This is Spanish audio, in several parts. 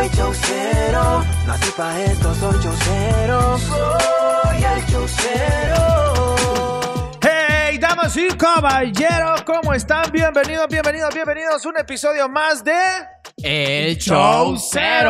soy chaucero, nací pa' esto, soy chaucero, soy el chaucero. Hey, damas y caballeros, ¿cómo están? Bienvenidos, bienvenidos, bienvenidos a un episodio más de... El Show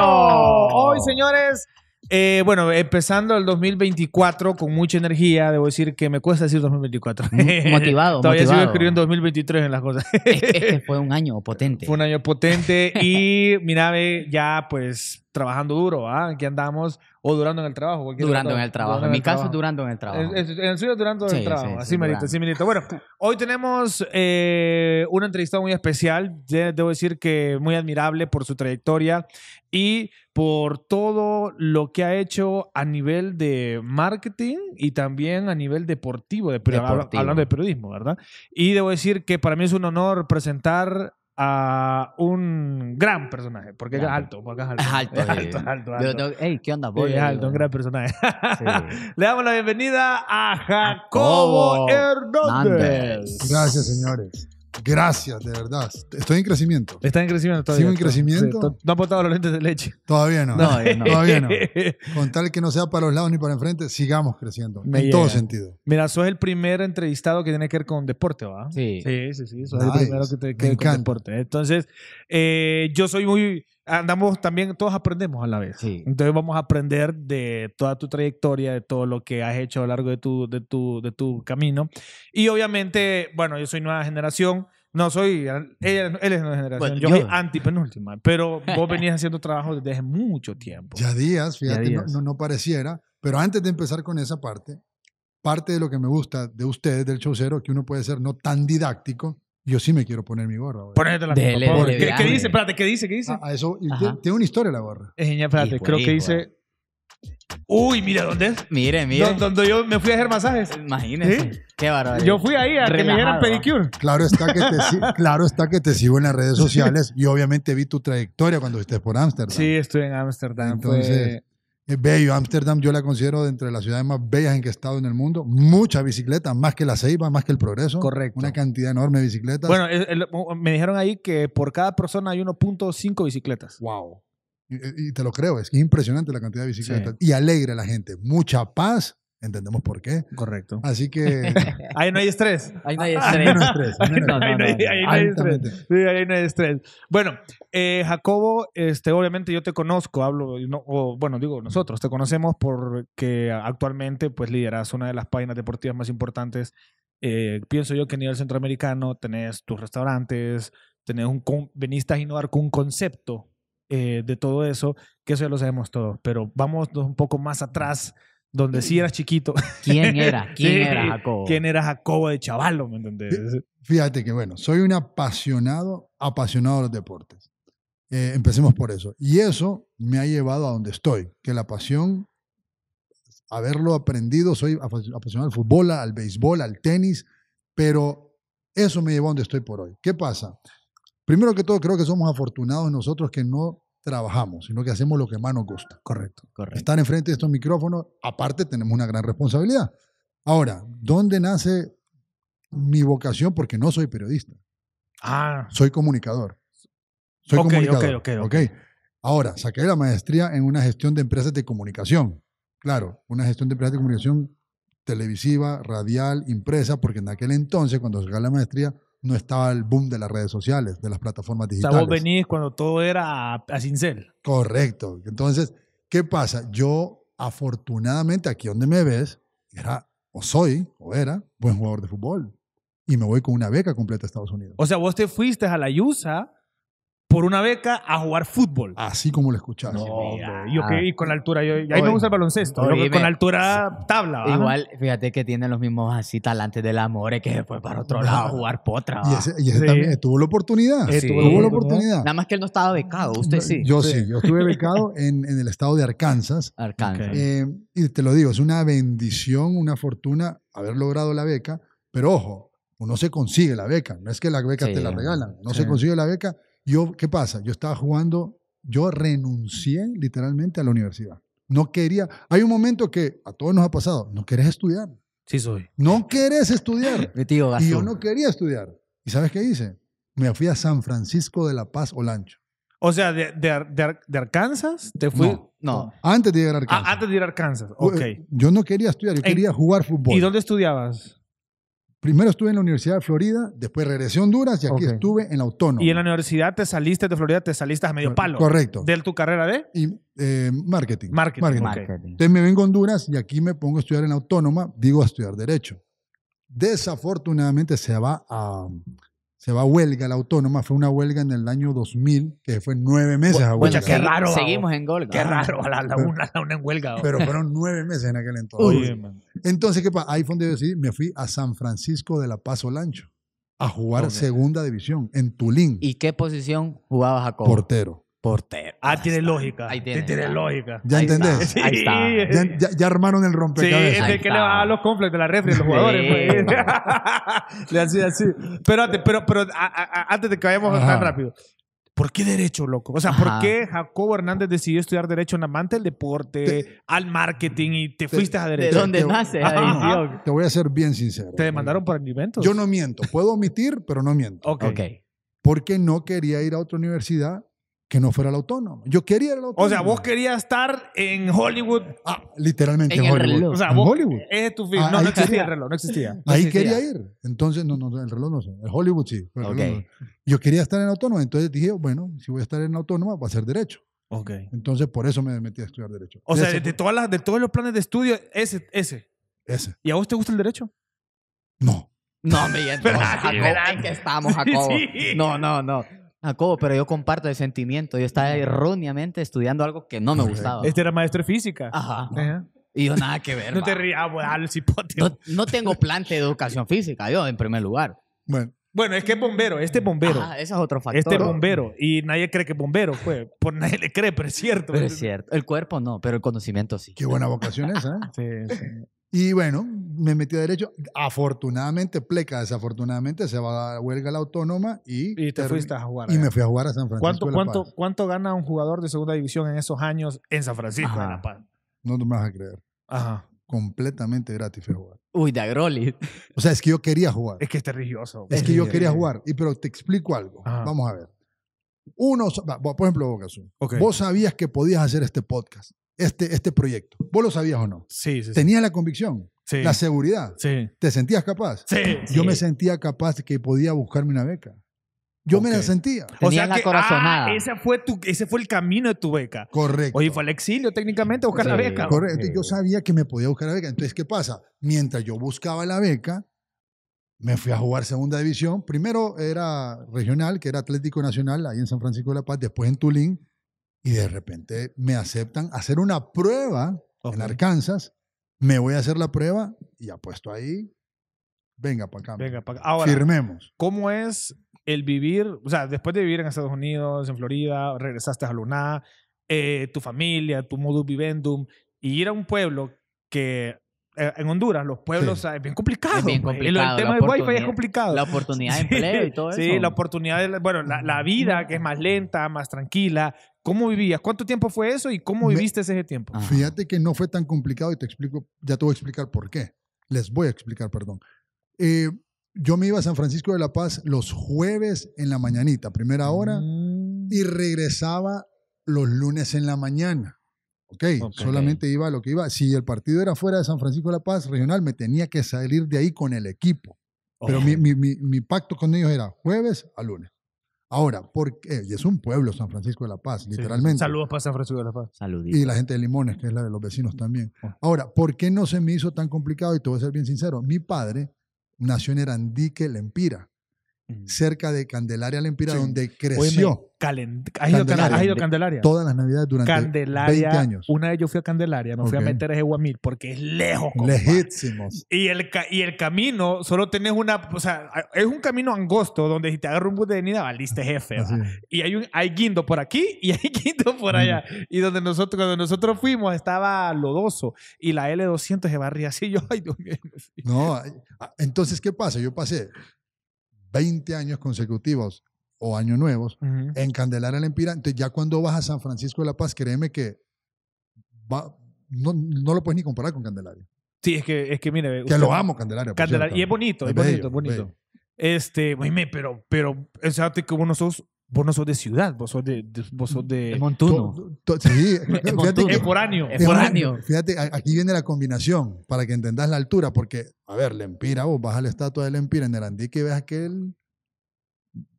Hoy, señores, eh, bueno, empezando el 2024 con mucha energía, debo decir que me cuesta decir 2024. Motivado. Todavía sigo escribiendo 2023 en las cosas. Este fue un año potente. Fue un año potente y mi nave ya pues trabajando duro, ¿ah? Aquí andamos, o durando en el trabajo. Durando, en el trabajo. en mi caso, durando en el trabajo. En, el suyo, durando en el trabajo. así, me así, merito. Bueno, hoy tenemos eh, una entrevista muy especial. Debo decir que muy admirable por su trayectoria y por todo lo que ha hecho a nivel de marketing y también a nivel deportivo, deportivo. hablando de periodismo, ¿verdad? Y debo decir que para mí es un honor presentar a un gran personaje, porque es alto, es alto. Es alto, alto, ¿qué onda, boy? es alto, un gran personaje. Le damos la bienvenida a Jacobo, Hernández. Gracias, señores. Gracias, de verdad. Estoy en crecimiento. ¿Estás en crecimiento todavía. ¿Sigo en crecimiento? no ha botado los lentes de leche. Todavía no. Todavía no. Con tal que no sea para los lados ni para enfrente, sigamos creciendo. en todo sentido. Mira, sos el primer entrevistado que tiene que ver con deporte, ¿va? Sí. Sí, sí, sí. Sos el primero que te que con deporte. Entonces, eh, yo soy muy andamos también, todos aprendemos a la vez. Entonces vamos a aprender de toda tu trayectoria, de todo lo que has hecho a lo largo de tu, de tu, de tu camino. Y obviamente, bueno, yo soy nueva generación. No, soy. Él, es nueva generación. yo, soy antipenúltima. Pero vos venías haciendo trabajo desde hace mucho tiempo. Ya días, fíjate, No, no, pareciera. Pero antes de empezar con esa parte, parte de lo que me gusta de ustedes, del showcero, que uno puede ser no tan didáctico, yo sí me quiero poner mi gorra. Ponerte la Dele, ¿Qué, dice? Espérate, ¿qué dice? ¿Qué dice? A, ah, ah, eso, tiene una historia la gorra. Es eh, genial, espérate. creo que dice. Uy, mira dónde es. Mire, mire. Donde yo me fui a hacer masajes. Imagínese. Qué barbaridad. Yo fui ahí a que me dieran pedicure. Claro está, que te, claro está que te sigo en las redes sociales y obviamente vi tu trayectoria cuando estés por Ámsterdam. Sí, estuve en Ámsterdam. Entonces, es bello. Ámsterdam yo la considero entre las ciudades más bellas en que he estado en el mundo. Mucha bicicleta, más que la Ceiba, más que el Progreso. Correcto. Una cantidad enorme de bicicletas. Bueno, oh, oh, me dijeron ahí que por cada persona hay 1.5 bicicletas. Wow. Y, te lo creo, es impresionante la cantidad de bicicletas. Y alegre la gente. Mucha paz, Entendemos por qué. Correcto. Así que. ahí no hay estrés. Ahí no hay estrés. Ahí no hay estrés. Ahí no, hay estrés. Sí, ahí no hay estrés. Bueno, eh, Jacobo, este, obviamente yo te conozco, hablo, o, bueno, digo, nosotros te conocemos porque actualmente pues lideras una de las páginas deportivas más importantes. Eh, pienso yo que a nivel centroamericano tenés tus restaurantes, tenés un, veniste a innovar con un concepto eh, de todo eso, que eso ya lo sabemos todos, pero vamos un poco más atrás donde sí eras chiquito. ¿Quién era? ¿Quién era Jacobo? ¿Quién era Jacobo de chavalo? ¿Me entendés? Fíjate que bueno, soy un apasionado, apasionado de los deportes. Eh, empecemos por eso. Y eso me ha llevado a donde estoy, que la pasión, haberlo aprendido, soy apasionado al fútbol, al béisbol, al tenis, pero eso me llevó a donde estoy por hoy. ¿Qué pasa? Primero que todo, creo que somos afortunados nosotros que no trabajamos, sino que hacemos lo que más nos gusta. Correcto. Estar enfrente de estos micrófonos, aparte tenemos una gran responsabilidad. Ahora, ¿dónde nace mi vocación? Porque no soy periodista. Ah. Soy comunicador. Soy comunicador. Okay, ok, Ahora, saqué la maestría en una gestión de empresas de comunicación. Claro, una gestión de empresas de comunicación televisiva, radial, impresa, porque en aquel entonces, cuando saqué la maestría, no estaba el boom de las redes sociales, de las plataformas digitales. O sea, vos venís cuando todo era a, cincel. Correcto. Entonces, ¿qué pasa? Yo, afortunadamente, aquí donde me ves, era, o soy, o era, buen jugador de fútbol. Y me voy con una beca completa a Estados Unidos. O sea, vos te fuiste a la USA por una beca a jugar fútbol. Así como lo escuchaste. yo que, con la altura, yo, ahí me gusta el baloncesto, con la altura tabla. ¿ah? Igual, fíjate que tienen los mismos así talantes del amor que se fue para otro lado a jugar potra. Y ese, también tuvo la oportunidad. Eh, tuvo la oportunidad. Nada más que él no estaba becado, usted sí. Yo sí, yo estuve becado en, en, el estado de Arkansas. Arkansas. Eh, y te lo digo, es una bendición, una fortuna haber logrado la beca, pero ojo, uno se consigue la beca, no es que la beca te la regalan, no se consigue la beca yo, ¿qué pasa? Yo estaba jugando, yo renuncié literalmente a la universidad. No quería, hay un momento que a todos nos ha pasado, no querés estudiar. Sí soy. No querés estudiar. Mi tío y yo no quería estudiar. ¿Y sabes qué hice? Me fui a San Francisco de la Paz, Olancho. O sea, de, Arkansas te fui. No, Antes de ir a ah, Arkansas. antes de ir a Arkansas, ok. Yo, yo no quería estudiar, yo quería jugar fútbol. ¿Y dónde estudiabas? Primero estuve en la Universidad de Florida, después regresé a Honduras y aquí estuve en la Autónoma. ¿Y en la universidad te saliste de Florida, te saliste a medio palo? Correcto. ¿De tu carrera de? Eh, marketing. Marketing. marketing. Entonces me vengo a Honduras y aquí me pongo a estudiar en Autónoma, digo a estudiar Derecho. Desafortunadamente se va a, se va a huelga la autónoma, fue una huelga en el año 2000, que fue nueve meses a huelga. qué raro. Seguimos en huelga. Qué raro, la, la, una, en huelga. Pero fueron nueve meses en aquel entonces. entonces, ¿qué pasa? Ahí fue donde yo decidí, me fui a San Francisco de la Paz Olancho a jugar segunda división en Tulín. ¿Y qué posición jugabas a Portero portero. Ah, tiene lógica. Ahí tiene, lógica. ¿Ya entendés? Ahí está. Ya, ya, armaron el rompecabezas. Sí, es que le va a los conflictos de la refri De los jugadores. Pues. le hacía así. Pero antes, pero, pero antes de que vayamos tan rápido. ¿Por qué derecho, loco? O sea, ¿por qué Jacobo Hernández decidió estudiar derecho en amante del deporte, al marketing y te, fuiste a derecho? ¿De dónde te, nace Te voy a ser bien sincero. ¿Te demandaron por alimentos? Yo no miento. Puedo omitir, pero no miento. Ok. okay. Porque no quería ir a otra universidad que no fuera el autónomo. Yo quería el autónomo. O sea, vos querías estar en Hollywood. Ah, literalmente en, Hollywood. O sea, vos, ah, no, no existía el reloj, no existía. ahí quería ir. Entonces, no, no, el reloj no sé. El Hollywood sí. Yo quería estar en autónomo. Entonces dije, bueno, si voy a estar en autónoma, va a ser derecho. Okay. Entonces, por eso me metí a estudiar derecho. O sea, de, todas las, de todos los planes de estudio, ese, ese. Ese. ¿Y a vos te gusta el derecho? No. No, me que estamos, a Sí. No, no, no. Jacobo, pero yo comparto el sentimiento. Yo estaba erróneamente estudiando algo que no me gustaba. Este era maestro de física. Ajá. Y yo nada que ver. no te rías, al no, no tengo planta de educación física, yo, en primer lugar. Bueno. Bueno, es que es bombero, este bombero. Ah, ese es otro factor. Este bombero. Y nadie cree que es bombero, pues. Por nadie le cree, pero es cierto. Pero es cierto. El cuerpo no, pero el conocimiento sí. Qué buena vocación esa, ¿eh? sí, sí. Y bueno, me metí a derecho. Afortunadamente, pleca, desafortunadamente, se va a la huelga la autónoma y... Y me fui a jugar a San Francisco. ¿Cuánto, cuánto, gana un jugador de segunda división en esos años en San Francisco de La Paz? No te vas a creer. Ajá. Completamente gratis fui a jugar. Uy, de agroli. O sea, es que yo quería jugar. Es que es religioso. Es, que yo quería jugar. Y pero te explico algo. Vamos a ver. Uno, por ejemplo, Boca Vos sabías que podías hacer este podcast este, este proyecto. ¿Vos lo sabías o no? Sí, sí. Tenías la convicción, la seguridad. Sí. ¿Te sentías capaz? Sí. Yo me sentía capaz de que podía buscarme una beca. Yo me la sentía. o sea que, corazonada. Ah, fue ese fue el camino de tu beca. Correcto. Oye, fue al exilio técnicamente a buscar la beca. Correcto. Yo sabía que me podía buscar la beca. Entonces, ¿qué pasa? Mientras yo buscaba la beca, me fui a jugar segunda división. Primero era regional, que era Atlético Nacional, ahí en San Francisco de la Paz, después en Tulín, y de repente me aceptan hacer una prueba en Arkansas. Me voy a hacer la prueba y apuesto ahí. Venga para acá. Venga para Ahora, firmemos. ¿Cómo es el vivir? O sea, después de vivir en Estados Unidos, en Florida, regresaste a Luna eh, tu familia, tu modus vivendum, y ir a un pueblo que eh, en Honduras, los pueblos es bien complicado. complicado. El, tema del wifi es complicado. La oportunidad de empleo y todo eso. Sí, la oportunidad, bueno, la, vida que es más lenta, más tranquila, ¿Cómo vivías? ¿Cuánto tiempo fue eso y cómo viviste ese tiempo? Fíjate que no fue tan complicado y te explico, ya te voy a explicar por qué. Les voy a explicar, perdón. Eh, yo me iba a San Francisco de la Paz los jueves en la mañanita, primera hora, mm. y regresaba los lunes en la mañana. Okay, ok, solamente iba a lo que iba. Si el partido era fuera de San Francisco de la Paz regional, me tenía que salir de ahí con el equipo. Pero mi, pacto con ellos era jueves a lunes. Ahora, porque y es un pueblo San Francisco de la Paz, literalmente. Saludos para San Francisco de la Paz. Y la gente de Limones, que es la de los vecinos también. Oh. Ahora, ¿por qué no se me hizo tan complicado? Y te voy a ser bien sincero. Mi padre nació en Erandique, Lempira cerca de Candelaria Lempira, sí. donde creció. ¿Has, ido Candelaria, Candelaria? Todas las navidades durante Candelaria, 20 años. Una vez yo fui a Candelaria, me fui a meter a Jehuamil porque es lejos. Lejísimos. Y el, y el camino, solo tenés una, o sea, es un camino angosto donde si te agarra un bus de avenida, valiste jefe. Y hay, un, hay guindo por aquí y hay guindo por allá. Y donde nosotros, cuando nosotros fuimos estaba lodoso y la L200 se barría así. Yo, ay No, ah, entonces, ¿qué pasa? Yo pasé 20 años consecutivos o años nuevos en Candelaria la Empira. Entonces, ya cuando vas a San Francisco de la Paz, créeme que va, no, lo puedes ni comparar con Candelaria. Sí, es que, es que mire. Que lo amo, Candelaria. y es bonito, es, es bonito, bonito. Este, pero, pero, o que nosotros vos no sos de ciudad, vos sos de, vos de, Montuno. sí, es foráneo. Es Fíjate, aquí viene la combinación para que entendás la altura, porque, a ver, Lempira, vos vas a la estatua de Lempira en Erandique y ves aquel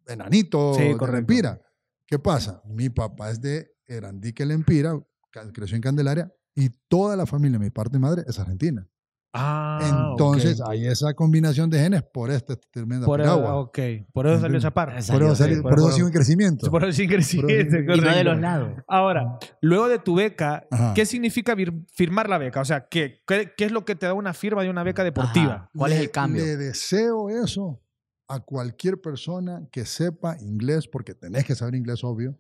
enanito sí, de Lempira. ¿Qué pasa? Mi papá es de Erandique Lempira, creció en Candelaria, y toda la familia, mi parte y madre, es argentina. Ah, Entonces hay esa combinación de genes por esta tremenda por por eso salió esa parte. Por eso, salió, por, eso un crecimiento. Por eso crecimiento. y de los lados. Ahora, luego de tu beca, ¿qué significa firmar la beca? O sea, ¿qué, ¿qué, es lo que te da una firma de una beca deportiva? ¿Cuál es el cambio? Le deseo eso a cualquier persona que sepa inglés, porque tenés que saber inglés, obvio.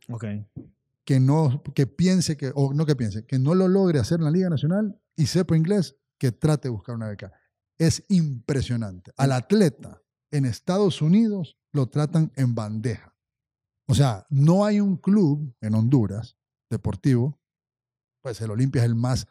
Que no, que piense que, o no que piense, que no lo logre hacer en la Liga Nacional y sepa inglés, que trate de buscar una beca. Es impresionante. Al atleta en Estados Unidos lo tratan en bandeja. O sea, no hay un club en Honduras deportivo, pues el Olimpia es el más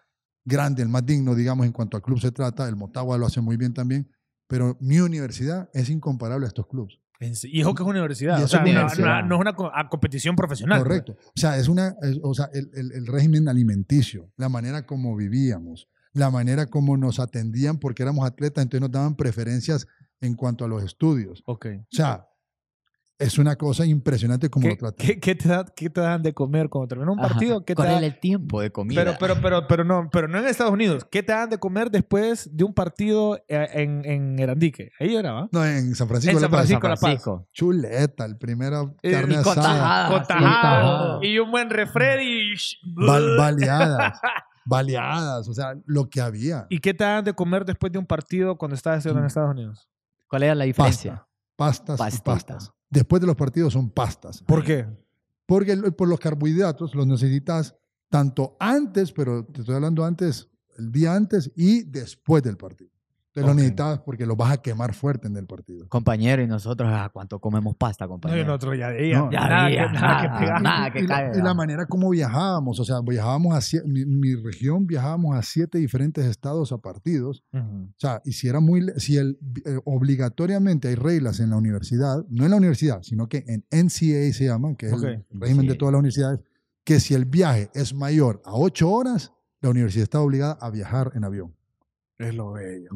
grande, el más digno, digamos, en cuanto al club se trata, el Motagua lo hace muy bien también, pero mi universidad es incomparable a estos clubes. Y que es universidad, universidad. no es una competición profesional. Pues. Correcto. O sea, es una, o sea, el régimen alimenticio, la manera como vivíamos, la manera como nos atendían porque éramos atletas, entonces nos daban preferencias en cuanto a los estudios. Okay. O sea, es una cosa impresionante como lo tratan. ¿qué, te ¿qué, te dan de comer cuando termina un partido? ¿qué te el tiempo de comida? Pero, pero, pero, pero, no, pero no en Estados Unidos. ¿Qué te dan de comer después de un partido eh, en, en Erandique? Ahí era, No, en San Francisco. En San Francisco, Chuleta, el primero y Y un buen refred y... baleadas, o sea, lo que había. ¿Y qué te dan de comer después de un partido cuando estabas en mm. Estados Unidos? ¿Cuál era la diferencia? pastas pastas. Después de los partidos son pastas. ¿Por qué? Porque por los carbohidratos los necesitas tanto antes, pero te estoy hablando antes, el día antes y después del partido. Te necesitas porque lo vas a quemar fuerte en el partido. Compañero, y nosotros, ¿a cuánto comemos pasta, compañero? No, y nosotros ya ya, nada, nada, que y, la, manera como viajábamos, o sea, viajábamos a siete, mi, región viajábamos a siete diferentes estados a partidos. O sea, y si era muy, si el, eh, obligatoriamente hay reglas en la universidad, no en la universidad, sino que en NCA se llama, que es el régimen de todas las universidades, que si el viaje es mayor a ocho horas, la universidad está obligada a viajar en avión. Es lo bello.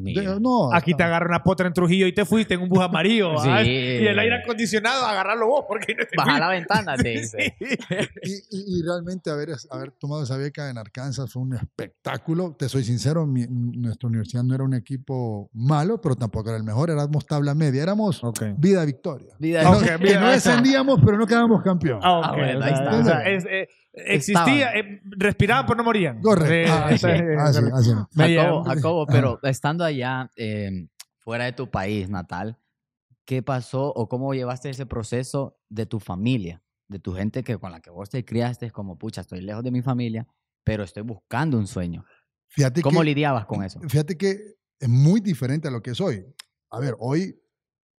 Aquí te agarra una potra en Trujillo y te fuiste en un bus amarillo. Y el aire acondicionado, agarrarlo vos porque Baja la ventana, te dice. Y, realmente haber, tomado esa beca en Arkansas fue un espectáculo. Te soy sincero, nuestra universidad no era un equipo malo, pero tampoco era el mejor. Éramos tabla media, éramos vida victoria. no, no descendíamos, pero no quedábamos campeón. Ah, existía, eh, respiraban, pero no morían. Correcto. Ah, ah, así, así, pero estando allá, em, fuera de tu país natal, ¿qué pasó o cómo llevaste ese proceso de tu familia, de tu gente que con la que vos te criaste, como pucha, estoy lejos de mi familia, pero estoy buscando un sueño? Fíjate ¿Cómo lidiabas con eh, eso? Fíjate que es muy diferente a lo que es A ver, hoy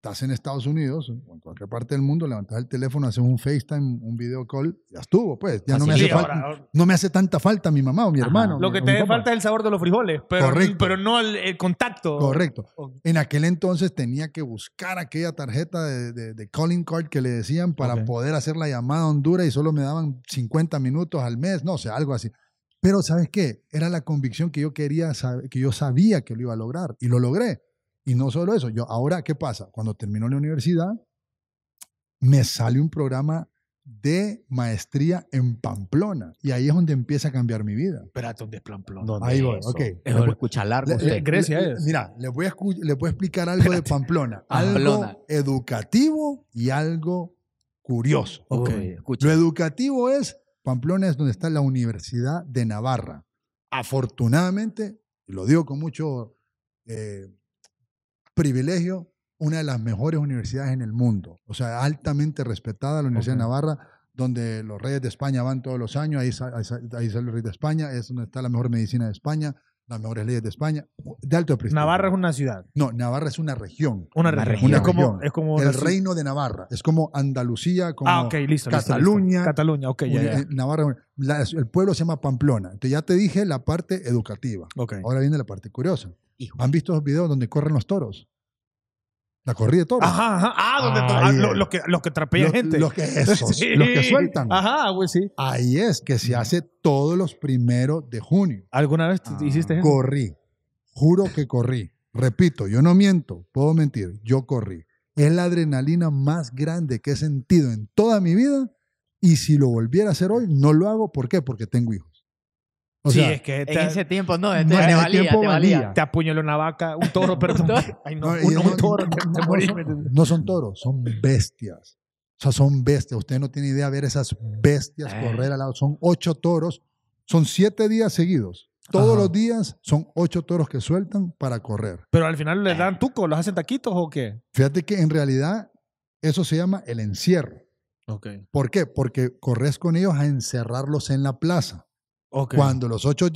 estás en Estados Unidos o en cualquier parte del mundo, levantas el teléfono, haces un FaceTime, un video call, ya estuvo, pues. Ya no me, hace falta, no me hace tanta falta mi mamá o mi hermano. Lo que te hace falta es el sabor de los frijoles, pero, pero no el, contacto. Correcto. en aquel entonces tenía que buscar aquella tarjeta de, de, calling card que le decían para poder hacer la llamada a Honduras y solo me daban 50 minutos al mes, no sé, algo así. Pero ¿sabes qué? Era la convicción que yo quería, que yo sabía que lo iba a lograr y lo logré. Y no solo eso, yo ahora, ¿qué pasa? Cuando termino la universidad, me sale un programa de maestría en Pamplona. Y ahí es donde empieza a cambiar mi vida. Espera, ¿dónde es Pamplona? ahí voy, ok. Es escuchar largo. Le, Grecia Mira, les voy, a le voy explicar algo de Pamplona. Algo educativo y algo curioso. Lo educativo es, Pamplona es donde está la Universidad de Navarra. Afortunadamente, lo digo con mucho... Eh, privilegio una de las mejores universidades en el mundo, o sea, altamente respetada la Universidad de Navarra, donde los reyes de España van todos los años, ahí, ahí, sale el rey de España, es donde está la mejor medicina de España, las mejores leyes de España, de alto precio Navarra es una ciudad. No, Navarra es una región. Una, región. es, como, el reino de Navarra. Es como Andalucía, como ah, Cataluña. Cataluña, ok, ya, eh, Navarra, el pueblo se llama Pamplona. Entonces ya te dije la parte educativa. Ahora viene la parte curiosa. ¿Han visto los videos donde corren los toros? La corrida de toros. Ajá, ajá. Ah, donde ah, los, que, trapean gente. Los que, sueltan. Ajá, güey, sí. Ahí es que se hace todos los primeros de junio. ¿Alguna vez ah, hiciste eso? Corrí. Juro que corrí. Repito, yo no miento, puedo mentir, yo corrí. Es la adrenalina más grande que he sentido en toda mi vida y si lo volviera a hacer hoy, no lo hago. ¿Por qué? Porque tengo hijos sí, es que en ese tiempo no, en tiempo te valía. Te una vaca, un toro, pero... no, Son, toros, son bestias. O sea, son bestias. Usted no tiene idea de ver esas bestias ah. correr al lado. Son ocho toros, son siete días seguidos. Todos los días son ocho toros que sueltan para correr. Pero al final les eh. dan tuco, los hacen taquitos o qué? Fíjate que en realidad eso se llama el encierro. ¿Por qué? Porque corres con ellos a encerrarlos en la plaza. Cuando los ocho,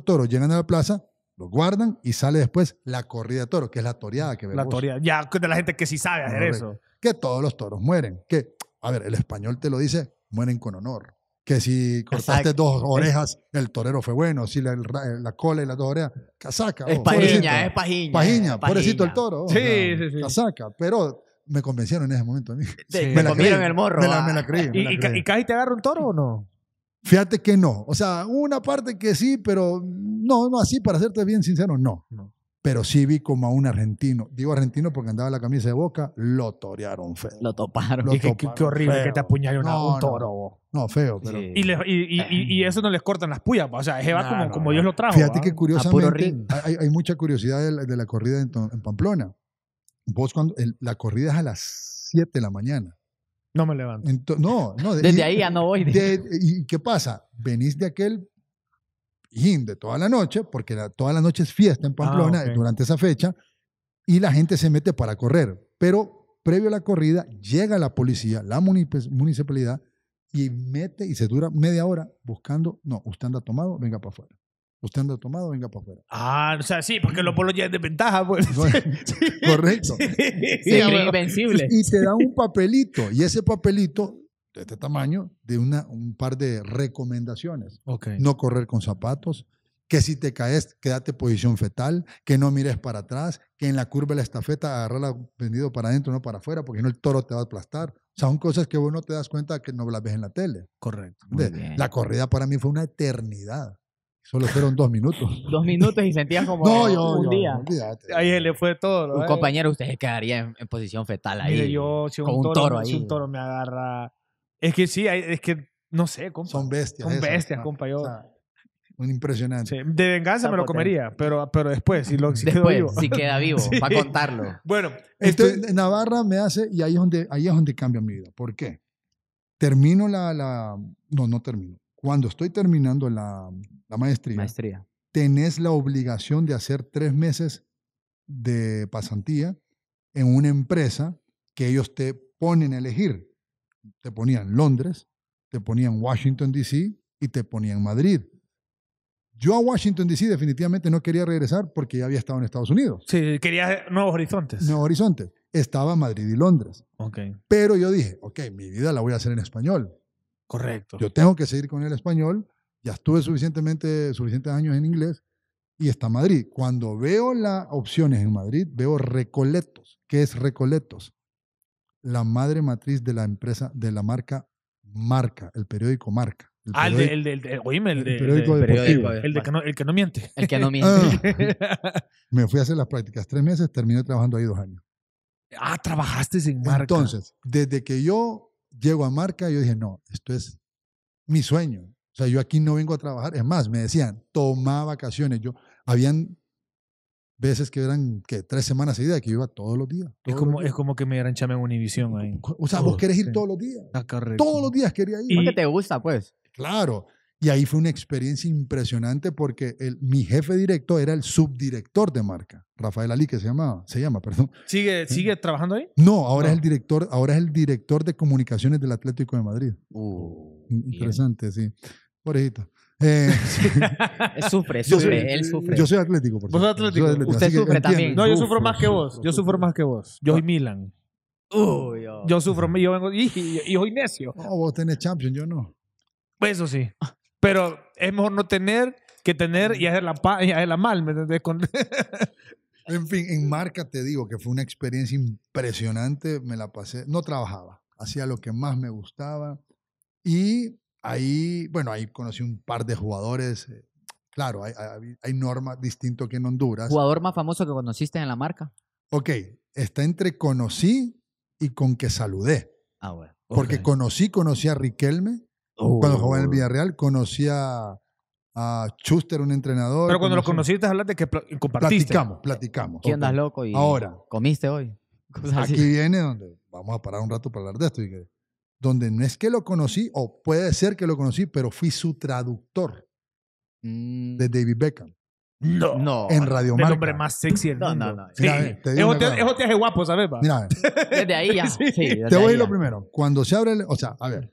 toros llegan a la plaza, los guardan y sale después la corrida de toros, que es la toreada que vemos. La toreada, ya de la gente que sí sabe hacer eso. Que todos los toros mueren. Que, a ver, el español te lo dice, mueren con honor. Que si cortaste dos orejas, el torero fue bueno. Si eh, la, cola y las dos orejas, casaca. Es oh, pajinha es pajiña. Pajiña, pobrecito el toro. Oh, sí, sí, sí. Casaca, pero me convencieron en ese momento a mí. me, la creí, el morro. Me la, ah. creí, y, casi te agarra un toro o no? Fíjate que no. O sea, una parte que sí, pero no, no así, para serte bien sincero, no. Pero sí vi como a un argentino. Digo argentino porque andaba la camisa de boca, lo torearon feo. Lo toparon. Lo qué, qué horrible que te apuñalaron no, a un toro. No. feo, pero... Y, eso no les cortan las puyas, pues, o sea, es como, como Dios lo trajo. Fíjate que curiosamente hay, hay, mucha curiosidad de la, corrida en, Pamplona. Vos cuando, la corrida es a las 7 de la mañana. No me levanto. no, no. Desde ahí ya no voy. ¿Y qué pasa? Venís de aquel him de toda la noche, porque toda la noche es fiesta en ah, Pamplona durante esa fecha, y la gente se mete para correr. Pero previo a la corrida llega la policía, la municipalidad, y mete y se dura media hora buscando, no, usted anda tomado, venga para afuera. Usted anda tomado, venga para afuera. Ah, o sea, sí, porque los polos ya de ventaja, pues. Correcto. Sí, invencible. Y te da un papelito, y ese papelito de este tamaño, de una, un par de recomendaciones. No correr con zapatos, que si te caes, quédate posición fetal, que no mires para atrás, que en la curva de la estafeta agarrarla vendido para adentro, no para afuera, porque si no el toro te va a aplastar. O sea, son cosas que vos no te das cuenta que no las ves en la tele. Correcto. La corrida para mí fue una eternidad. Solo fueron dos minutos. dos minutos y sentías como un día. Ahí ahí le fue todo. Un compañero, usted se quedaría en, posición fetal ahí. yo, si un, con un toro, un toro me agarra. Es que sí, es que no sé, compa. Son bestias. Son bestias, compa. un impresionante. de venganza me lo comería, pero, pero después, si, lo, después, Si queda vivo, para contarlo. Bueno, este, este, Navarra me hace, y ahí es, donde, ahí es donde cambia mi vida. ¿Por qué? Termino la, la. No, no termino cuando estoy terminando la, maestría, tenés la obligación de hacer tres meses de pasantía en una empresa que ellos te ponen a elegir. Te ponían Londres, te ponían Washington, D.C. y te ponían Madrid. Yo a Washington, D.C. definitivamente no quería regresar porque ya había estado en Estados Unidos. Sí, quería nuevos horizontes. Nuevos horizontes. Estaba Madrid y Londres. Okay. Pero yo dije, ok, mi vida la voy a hacer en español. Correcto. Yo tengo que seguir con el español, ya estuve suficientemente, suficientes años en inglés y está Madrid. Cuando veo las opciones en Madrid, veo Recoletos. ¿Qué es Recoletos? La madre matriz de la empresa, de la marca Marca, el periódico Marca. ah, el, de, el, de, el periódico de, El, que no, miente. El que no miente. Ah. me fui a hacer las prácticas tres meses, terminé trabajando ahí dos años. Ah, trabajaste en marca. Entonces, desde que yo llego a marca y yo dije, no, esto es mi sueño. O sea, yo aquí no vengo a trabajar. Es más, me decían, toma vacaciones. Yo, habían veces que eran que tres semanas seguidas que yo iba todos los días. es, como, es como que me dieran chame en univisión. ahí. O sea, vos querés ir todos los días. Ah, todos los días quería ir. Y, que te gusta, pues. Claro. Y ahí fue una experiencia impresionante porque mi jefe directo era el subdirector de marca, Rafael Ali, que se llamaba, se llama, perdón. ¿Sigue, eh, ¿sigue trabajando ahí? No, ahora es el director, ahora es el director de comunicaciones del Atlético de Madrid. Uh, mm, interesante, sí. Pobrecito. Eh, sufre, sufre, él sufre. Yo soy atlético, por cierto. Vos sos atlético. Usted sufre también. No, yo sufro más que vos. Yo sufro más que vos. Yo soy Milan. yo. sufro sufro, yo vengo y, y, soy necio. No, vos tenés Champions, yo no. Pues eso sí. Ah. Pero es mejor no tener que tener y hacerla, la mal, ¿me en fin, en marca te digo que fue una experiencia impresionante, me la pasé, no trabajaba, hacía lo que más me gustaba y ahí, bueno, ahí conocí un par de jugadores, eh, claro, hay, normas distinto que en Honduras. ¿Jugador más famoso que conociste en la marca? Ok, está entre conocí y con que saludé. Ah, bueno. Porque conocí, conocí a Riquelme, cuando jugaba en el oh. Villarreal, conocí a Schuster, un entrenador. Pero cuando lo conociste, hablaste que compartiste. Platicamos, platicamos. ¿Quién andas loco? Y Ahora. ¿Comiste hoy? aquí viene donde vamos a parar un rato para hablar de esto. Y donde no es que lo conocí, o puede ser que lo conocí, pero fui su traductor mm. de David Beckham. No. no. En Radio El hombre más sexy del mundo. Mira, te guapo, ¿sabes? Mira. Desde ahí ya. Sí, te voy a ir lo primero. Cuando se abre, o sea, a ver,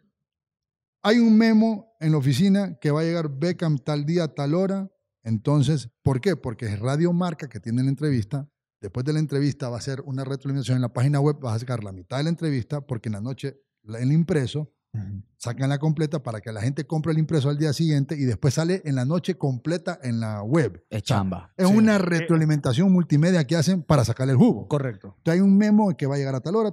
hay un memo en la oficina que va a llegar Beckham tal día, tal hora. Entonces, ¿por qué? Porque es Radio Marca que tiene la entrevista. Después de la entrevista va a ser una retroalimentación en la página web, vas a sacar la mitad de la entrevista porque en la noche el impreso, sacan la completa para que la gente compre el impreso al día siguiente y después sale en la noche completa en la web. Es chamba. es una eh, eh. retroalimentación multimedia que hacen para sacarle el jugo. Correcto. Entonces hay un memo que va a llegar a tal hora,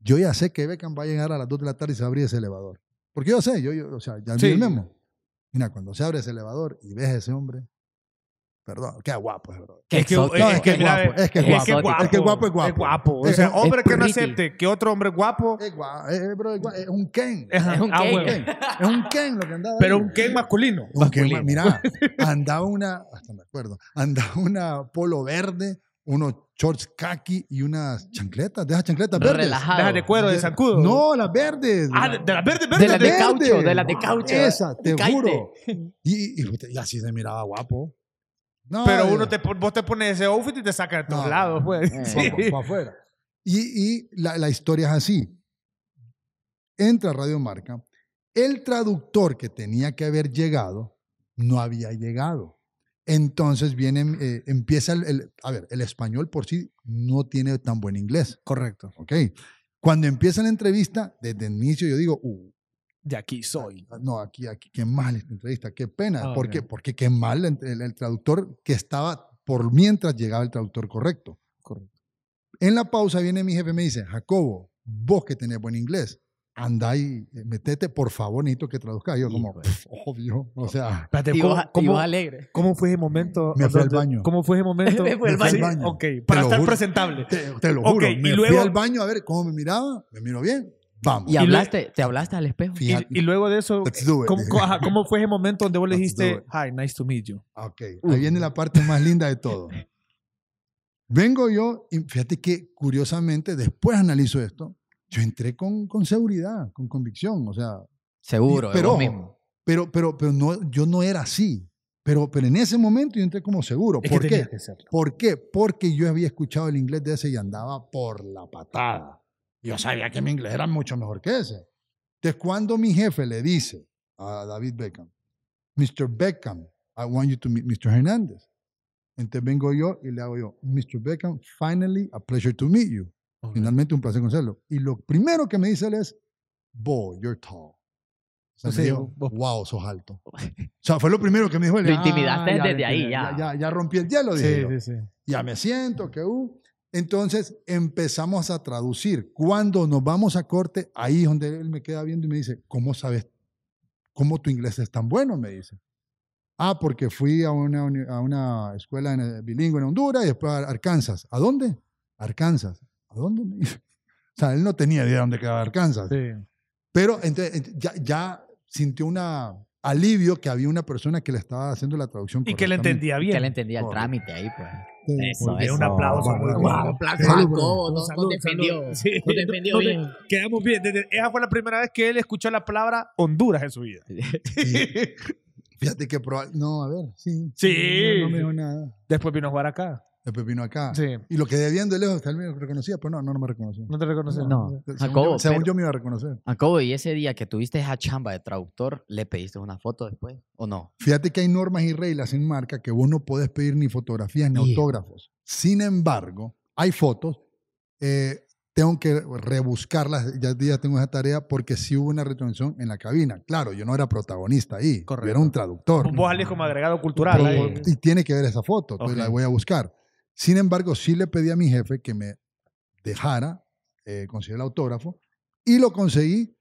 Yo ya sé que Beckham va a llegar a las 2 de la tarde y se va ese elevador. Porque yo sé, yo, yo o sea, ya el mismo. Mira, cuando se abre ese elevador y ves a ese hombre, perdón, qué guapo es, verdad? es, que, es, que, es, guapo, es que es guapo, es que es guapo, es guapo. Es guapo. O sea, hombre que no acepte que otro hombre guapo. Es guapo, es, bro, es, guapo. es un Ken. Es un, ah, Ken. Es un Ken lo que andaba. Pero un Ken masculino. Un mira, andaba una, hasta me acuerdo, andaba una polo verde unos shorts khaki y unas chancletas, deja esas chancletas verdes. Deja de cuero, de, sacudo No, las verdes. Ah, de, las verdes, verdes. De las de caucho, de las de caucho. Esa, te juro. Y, así se miraba guapo. Pero eh. uno te, vos te pones ese outfit y te saca de todos lados, pues. afuera. Y, y la, la historia es así. Entra Radio Marca. El traductor que tenía que haber llegado no había llegado. Entonces viene, eh, empieza el, a ver, el español por sí no tiene tan buen inglés. Correcto. Ok. Cuando empieza la entrevista, desde el inicio yo digo, uh, de aquí soy. No, aquí, aquí, qué mal esta entrevista, qué pena. Ah, ¿Por qué? Porque qué mal el, traductor que estaba por mientras llegaba el traductor correcto. Correcto. En la pausa viene mi jefe y me dice, Jacobo, vos que tenés buen inglés, andá y eh, metete, por favor, necesito que traduzca. yo como, obvio, o sea. como ¿cómo, alegre. ¿Cómo fue ese momento? Me fui al baño. ¿Cómo fue ese momento? me fui al baño. Ok, para estar presentable. Te, lo juro. Me fui al baño a ver cómo me miraba, me miro bien. Vamos. Y hablaste, te hablaste al espejo. Y, luego de eso, ¿cómo, ¿cómo, fue ese momento donde vos le dijiste, hi, nice to meet you? Ok, ahí viene la parte más linda de todo. Vengo yo, y fíjate que curiosamente, después analizo esto, yo entré con, con seguridad, con convicción, o sea. Seguro, pero, lo mismo. Pero, pero, pero no, yo no era así. Pero, pero en ese momento yo entré como seguro. qué? ¿Por qué? Porque yo había escuchado el inglés de ese y andaba por la patada. Yo sabía que mi inglés era mucho mejor que ese. Entonces, cuando mi jefe le dice a David Beckham, Mr. Beckham, I want you to meet Mr. Hernández. Entonces vengo yo y le hago yo, Mr. Beckham, finally a pleasure to meet you. Finalmente, un placer conocerlo. Y lo primero que me dice él es, boy you're tall. O wow, sos alto. O sea, fue lo primero que me dijo él. Lo intimidaste desde ahí, ya. ya. rompí el hielo, dije. Sí, Sí, ya me siento, que uh. Entonces empezamos a traducir. Cuando nos vamos a corte, ahí es donde él me queda viendo y me dice, ¿cómo sabes? ¿Cómo tu inglés es tan bueno? Me dice. Ah, porque fui a una, a una escuela en, eh, bilingüe en Honduras y después a Arkansas. ¿A dónde? Arkansas. o sea, él no tenía idea de dónde quedaba Arkansas. Pero entonces, ya, sintió un alivio que había una persona que le estaba haciendo la traducción. Y que le entendía bien. Que le entendía el trámite ahí, pues. Eso, Un aplauso. muy guapo. Un nos, defendió. defendió bien. Quedamos bien. esa fue la primera vez que él escuchó la palabra Honduras en su vida. Fíjate que No, a ver, sí. me dio nada. Después vino a jugar acá el vino acá. Y lo que debiendo de lejos, también me reconocía, pues no, no, me reconocía. No te reconoció No. Según, yo, yo me iba a reconocer. Jacobo, ¿y ese día que tuviste esa chamba de traductor, le pediste una foto después o no? Fíjate que hay normas y reglas en marca que vos no podés pedir ni fotografías ni autógrafos. Sin embargo, hay fotos. Eh, tengo que rebuscarlas, ya, tengo esa tarea, porque sí hubo una retención en la cabina. Claro, yo no era protagonista ahí, era un traductor. Vos salís como mm. agregado cultural. ¿eh? y tiene que ver esa foto, pues, la voy a buscar. Sin embargo, sí le pedí a mi jefe que me dejara eh, conseguir el autógrafo y lo conseguí,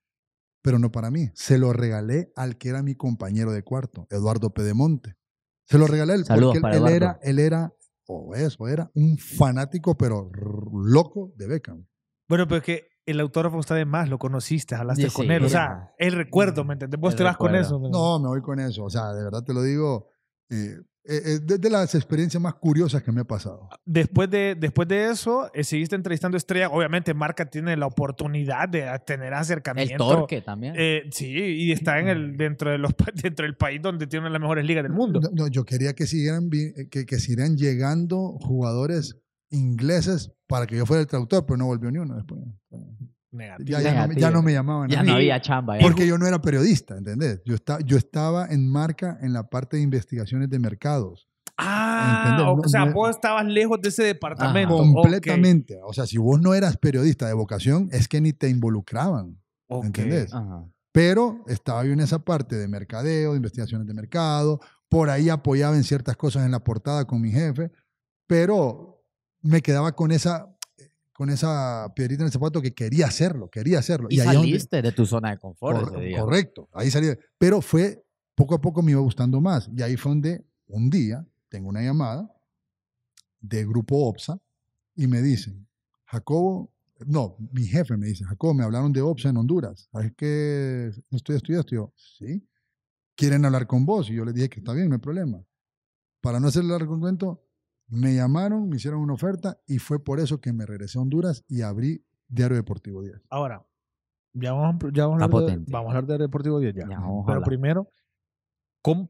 pero no para mí. Se lo regalé al que era mi compañero de cuarto, Eduardo Pedemonte. Se lo regalé él porque él, era, él era, o eso, era un fanático, pero loco de Beckham. Bueno, pero es que el autógrafo está además más, lo conociste, hablaste con él. O sea, el recuerdo, ¿me entendés? Vos te vas con eso. No, me voy con eso. O sea, de verdad te lo digo. Eh, es eh, eh, de las experiencias más curiosas que me ha pasado. Después de, después de eso, eh, seguiste entrevistando Estrella Obviamente, Marca tiene la oportunidad de tener acercamiento. El torque también. sí, y está en el, dentro, de los, dentro del país donde tiene las mejores ligas del mundo. yo quería que siguieran, que, que siguieran llegando jugadores ingleses para que yo fuera el traductor, pero no volvió ni uno después. Ya, No, me llamaban. Ya a mí, no había chamba. Porque yo no era periodista, ¿entendés? Yo, está, yo estaba en marca en la parte de investigaciones de mercados. Ah, o sea, vos estabas lejos de ese departamento. Ah, completamente. O sea, si vos no eras periodista de vocación, es que ni te involucraban. ¿Entendés? Pero estaba yo en esa parte de mercadeo, de investigaciones de mercado. Por ahí apoyaba en ciertas cosas en la portada con mi jefe. Pero me quedaba con esa con esa piedrita en el zapato que quería hacerlo, quería hacerlo. Y, saliste de tu zona de confort. Correcto, ahí salí. Pero fue, poco a poco me iba gustando más. Y ahí fue donde un día tengo una llamada de Grupo OPSA y me dicen, Jacobo, no, mi jefe me dice, Jacobo, me hablaron de OPSA en Honduras. ¿Sabes qué? Estoy estudiando. Yo, sí. Quieren hablar con vos. Y yo le dije que está bien, no hay problema. Para no hacerle largo el cuento, me llamaron, me hicieron una oferta y fue por eso que me regresé a Honduras y abrí Diario Deportivo 10. Ahora, ya vamos, a, hablar de, vamos Deportivo 10 Pero primero,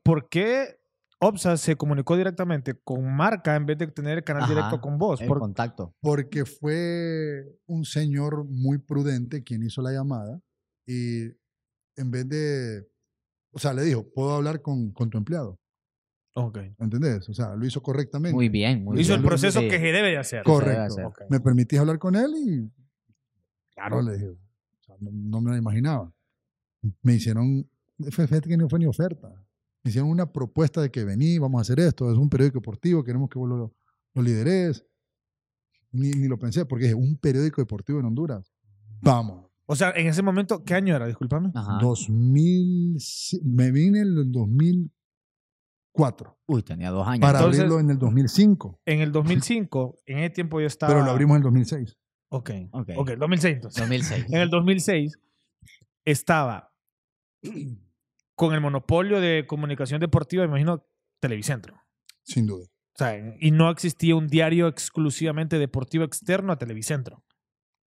¿por qué OPSA se comunicó directamente con marca en vez de tener el canal directo con vos? contacto. Porque fue un señor muy prudente quien hizo la llamada y en vez de, o sea, le dijo, puedo hablar con tu empleado. Okay. ¿Entendés? O sea, lo hizo correctamente. Muy bien, muy hizo bien. el proceso que se debe de hacer. Correcto. Me permití hablar con él y. Claro, no, me lo imaginaba. Me hicieron. Fíjate que no fue ni oferta. Me hicieron una propuesta de que vení, vamos a hacer esto. Es un periódico deportivo, queremos que vos lo, lideres. Ni, lo pensé, porque es un periódico deportivo en Honduras. Vamos. O sea, en ese momento, ¿qué año era? Disculpame. 2000. Me vine en el 2000. Uy, tenía dos años. Para abrirlo en el 2005. En el 2005, en ese tiempo yo estaba... Pero lo abrimos en el 2006. Ok, ok, okay 2006 2006. en el 2006 estaba con el monopolio de comunicación deportiva, imagino, Televicentro. Sin duda. y no existía un diario exclusivamente deportivo externo a Televicentro.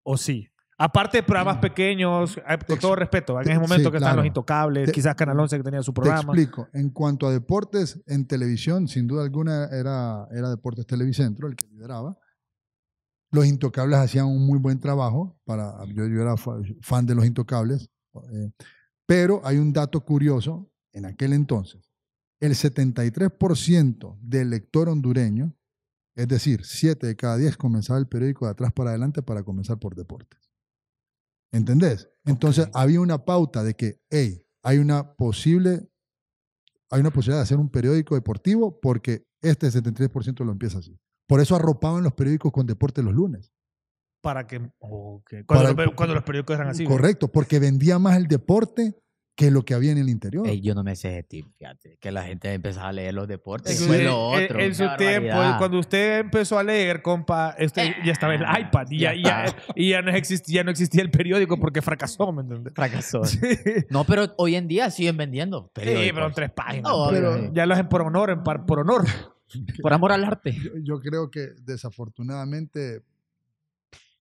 ¿O sí? Aparte de programas mm. pequeños, eh, con todo respeto, en ese momento que estaban los intocables, quizás Canal 11 que tenía su programa. Te explico. En cuanto a deportes, en televisión, sin duda alguna, era, era Deportes Televicentro el que lideraba. Los intocables hacían un muy buen trabajo. Para, yo, era fan de los intocables. Eh, pero hay un dato curioso en aquel entonces. El 73% del lector hondureño, es decir, 7 de cada 10 comenzaba el periódico de atrás para adelante para comenzar por deporte. ¿Entendés? Entonces había una pauta de que, hey, hay una posible, hay una posibilidad de hacer un periódico deportivo porque este 73% lo empieza así. Por eso arropaban los periódicos con deporte los lunes. Para que, cuando, cuando, los, periódicos eran así. Correcto, porque vendía más el deporte que es lo que había en el interior. yo no me sé ese fíjate, que la gente empezaba a leer los deportes, fue lo otro. En, su tiempo, cuando usted empezó a leer, compa, ya estaba el ah, iPad y ya, y ya, no, existía, no existía el periódico porque fracasó, ¿me entiendes? Fracasó. No, pero hoy en día siguen vendiendo Sí, pero en tres páginas. ya lo hacen por honor, en por honor. por amor al arte. Yo, creo que desafortunadamente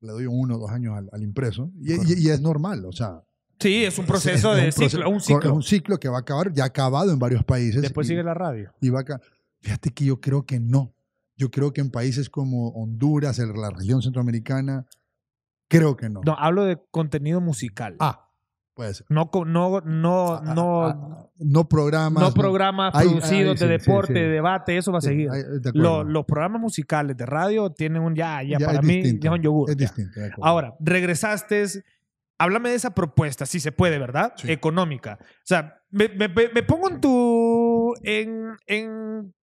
le doy uno o dos años al, impreso y es normal, o sea Sí, es un proceso de un ciclo, un ciclo que va a acabar, ya acabado en varios países. Después sigue la radio. Y va fíjate que yo creo que no. Yo creo que en países como Honduras, en la región centroamericana, creo que no. No, hablo de contenido musical. Ah, puede ser. No, no, no, ah, ah, ah, no, no programas. No programas producidos de deporte, de debate, eso va a seguir. los, programas musicales de radio tienen un ya, ya, para mí, es un yogur. Es distinto. Ahora, regresaste háblame de esa propuesta, si se puede, ¿verdad? Económica. O sea, me, pongo en tu. En, en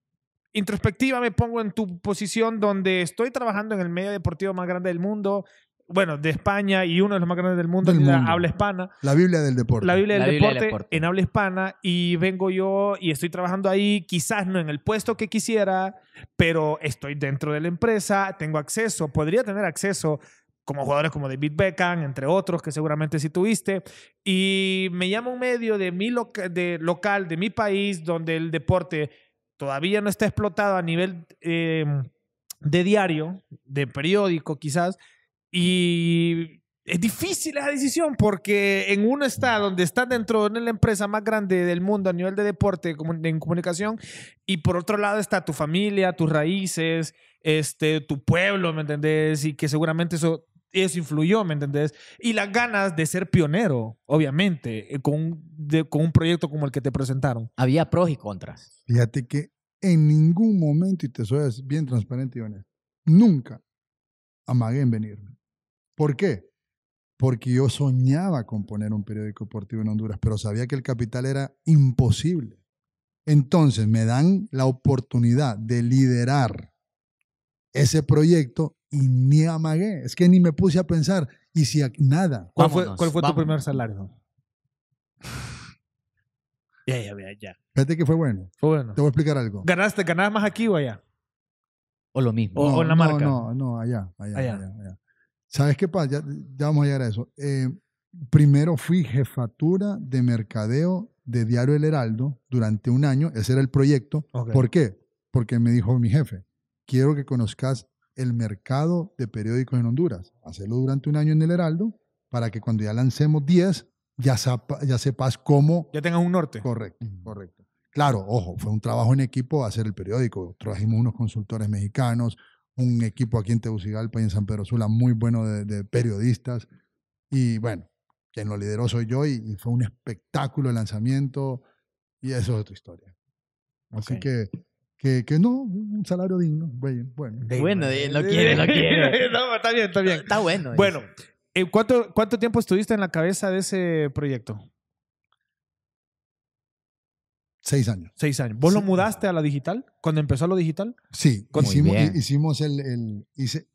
introspectiva, me pongo en tu posición donde estoy trabajando en el medio deportivo más grande del mundo. Bueno, de España y uno de los más grandes del mundo, en habla hispana. La Biblia del deporte. La Biblia del deporte en habla hispana. Y vengo yo y estoy trabajando ahí, quizás no en el puesto que quisiera, pero estoy dentro de la empresa, tengo acceso, podría tener acceso como jugadores como David Beckham, entre otros que seguramente sí tuviste. Y me llama un medio de mi de local, de mi país, donde el deporte todavía no está explotado a nivel em, de diario, de periódico quizás, y es difícil la decisión porque en uno está donde está dentro de la empresa más grande del mundo a nivel de deporte, en comunicación, y por otro lado está tu familia, tus raíces, este, tu pueblo, ¿me entendés? Y que seguramente eso eso influyó, ¿me entendés? Y las ganas de ser pionero, obviamente, eh, con, con un proyecto como el que te presentaron. Había pros y contras. Fíjate que en ningún momento, y te soy bien transparente y honesto, nunca amagué en venirme. ¿Por qué? Porque yo soñaba con poner un periódico deportivo en Honduras, pero sabía que el capital era imposible. Entonces me dan la oportunidad de liderar ese proyecto y ni amagué. Es que ni me puse a pensar. Y si nada. ¿Cuál fue, ¿cuál fue tu primer salario? Ya, ya, ya, ya. Fíjate que fue bueno. Fue bueno. Te voy a explicar algo. ¿Ganaste, ganabas más aquí o allá? O lo mismo. o, en la marca. No, no, allá, allá, allá. ¿Sabes qué pasa? Ya, vamos a llegar a eso. Eh, primero fui jefatura de mercadeo de Diario El Heraldo durante un año. Ese era el proyecto. ¿Por qué? Porque me dijo mi jefe, quiero que conozcas el mercado de periódicos en Honduras. Hacerlo durante un año en el Heraldo para que cuando ya lancemos 10, ya, ya sepas cómo... Ya tengas un norte. Correcto, correcto. Claro, ojo, fue un trabajo en equipo hacer el periódico. Trajimos unos consultores mexicanos, un equipo aquí en Tegucigalpa y en San Pedro Sula muy bueno de, periodistas. Y bueno, quien lo lideró soy yo y, fue un espectáculo el lanzamiento y eso es otra historia. Así que que, no, un salario digno. Bueno, bueno, está bien, está bien. Está bueno. Bueno, eh, ¿cuánto, ¿cuánto tiempo estuviste en la cabeza de ese proyecto? Seis años. Seis años. ¿Vos lo mudaste a la digital? ¿Cuando empezó lo digital? Sí, hicimos, el,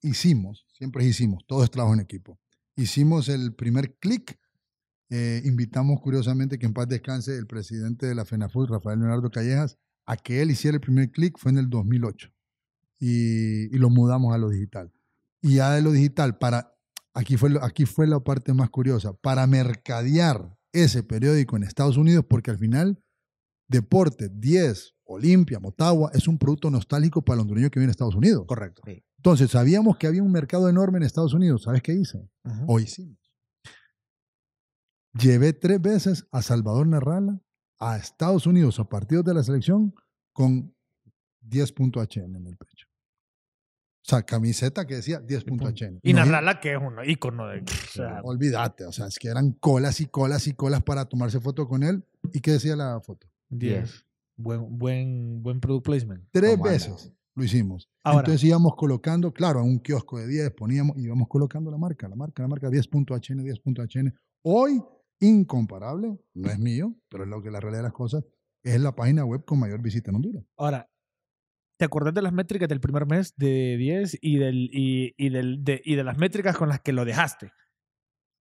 hicimos, siempre hicimos, todo es trabajo en equipo. Hicimos el primer clic. Eh, invitamos curiosamente que en paz descanse el presidente de la FENAFUT, Rafael Leonardo Callejas, a que él hiciera el primer clic fue en el 2008 y, y, lo mudamos a lo digital. Y ya de lo digital, para, aquí, fue, aquí fue la parte más curiosa, para mercadear ese periódico en Estados Unidos, porque al final Deporte 10, Olimpia, Motagua, es un producto nostálgico para los hondureño que viene a Estados Unidos. Correcto. Entonces, sabíamos que había un mercado enorme en Estados Unidos. ¿Sabes qué hice? hoy O hicimos. Llevé tres veces a Salvador Narrala a Estados Unidos a partidos de la selección con 10.HN en el pecho. O sea, camiseta que decía 10.HN. Y Narrala, que es un ícono de... olvídate, o sea, es que eran colas y colas y colas para tomarse foto con él. ¿Y qué decía la foto? 10. Buen, buen, buen product placement. Tres veces lo hicimos. Entonces íbamos colocando, claro, a un kiosco de 10 poníamos, íbamos colocando la marca, la marca, la marca 10.HN, 10.HN. Hoy incomparable, no es mío, pero es lo que la realidad de las cosas, es la página web con mayor visita en Honduras. Ahora, ¿te acordás de las métricas del primer mes de 10 y, del, y, del, de, y de las métricas con las que lo dejaste?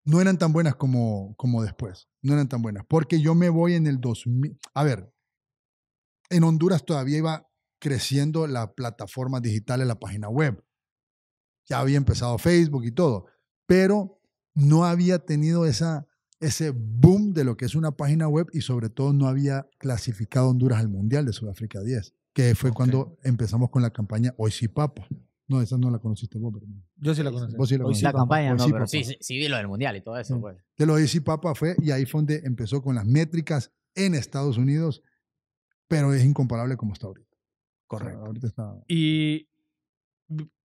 No eran tan buenas como, como después, no eran tan buenas, porque yo me voy en el 2000, a ver, en Honduras todavía iba creciendo la plataforma digital en la página web. Ya había empezado Facebook y todo, pero no había tenido esa, ese boom de lo que es una página web y sobre todo no había clasificado Honduras al Mundial de Sudáfrica 10, que fue cuando empezamos con la campaña Hoy sí Papa. No, esa no la conociste vos, pero Yo sí la conocí. la, campaña, no, sí, pero sí, vi lo del Mundial y todo eso. Mm. Pues. De lo Papa fue, y ahí fue donde empezó con las métricas en Estados Unidos, pero es incomparable como está ahorita. Correcto. ahorita está... Y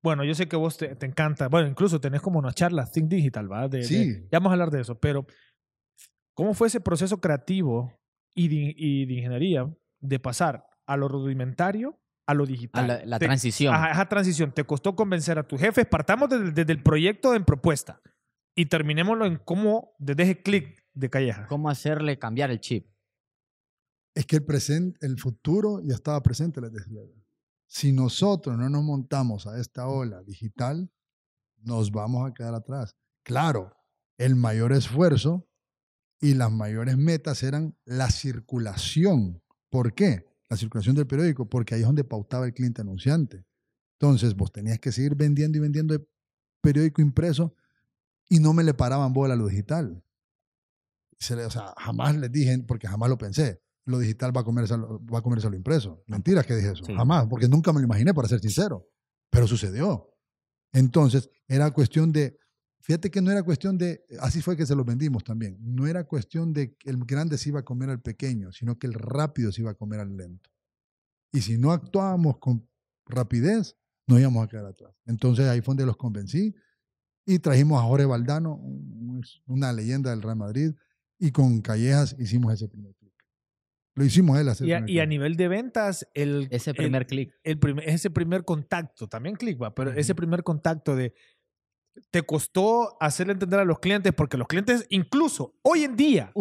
bueno, yo sé que vos te, encanta, bueno, incluso tenés como una charla Think Digital, ¿va? sí. ya vamos a hablar de eso, pero ¿Cómo fue ese proceso creativo y de, ingeniería de pasar a lo rudimentario a lo digital? A la, transición. A esa transición. ¿Te costó convencer a tus jefes? Partamos desde, el proyecto en propuesta y terminémoslo en cómo, desde ese clic de Calleja. ¿Cómo hacerle cambiar el chip? Es que el, presente, el futuro ya estaba presente, les Si nosotros no nos montamos a esta ola digital, nos vamos a quedar atrás. Claro, el mayor esfuerzo y las mayores metas eran la circulación. ¿Por qué? La circulación del periódico, porque ahí es donde pautaba el cliente anunciante. Entonces vos tenías que seguir vendiendo y vendiendo el periódico impreso y no me le paraban bola a lo digital. Se le, o sea, jamás les dije, porque jamás lo pensé, lo digital va a comerse, va a comerse lo impreso. Mentiras que dije eso, jamás, porque nunca me lo imaginé, para ser sincero, pero sucedió. Entonces, era cuestión de Fíjate que no era cuestión de, eh, así fue que se los vendimos también, no era cuestión de que el grande se iba a comer al pequeño, sino que el rápido se iba a comer al lento. Y si no actuábamos con rapidez, no íbamos a quedar atrás. Entonces ahí fue donde los convencí y trajimos a Jorge Valdano, una leyenda del Real Madrid, y con Callejas hicimos ese primer clic. Lo hicimos él hace y, a, y a nivel de ventas, el, ese primer clic. El, ese primer contacto, también clic pero ese primer contacto de te costó hacerle entender a los clientes, porque los clientes, incluso hoy en día,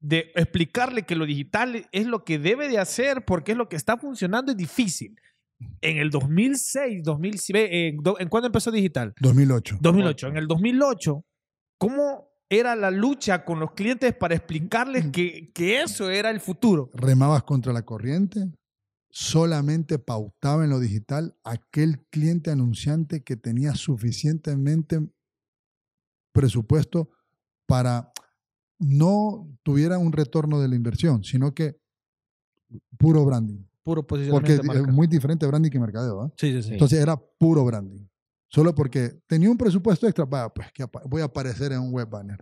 de explicarle que lo digital es lo que debe de hacer porque es lo que está funcionando es difícil. En el 2006, 2007, ¿en cuándo empezó digital? 2008. 2008. En el 2008, ¿cómo era la lucha con los clientes para explicarles mm. que, que eso era el futuro? Remabas contra la corriente, solamente pautaba en lo digital aquel cliente anunciante que tenía suficientemente presupuesto para no tuviera un retorno de la inversión, sino que puro branding. Puro posicionamiento. Porque es muy diferente branding que mercadeo. ¿ah? Sí, sí, sí. Entonces era puro branding. Solo porque tenía un presupuesto extra, para pues voy a aparecer en un web banner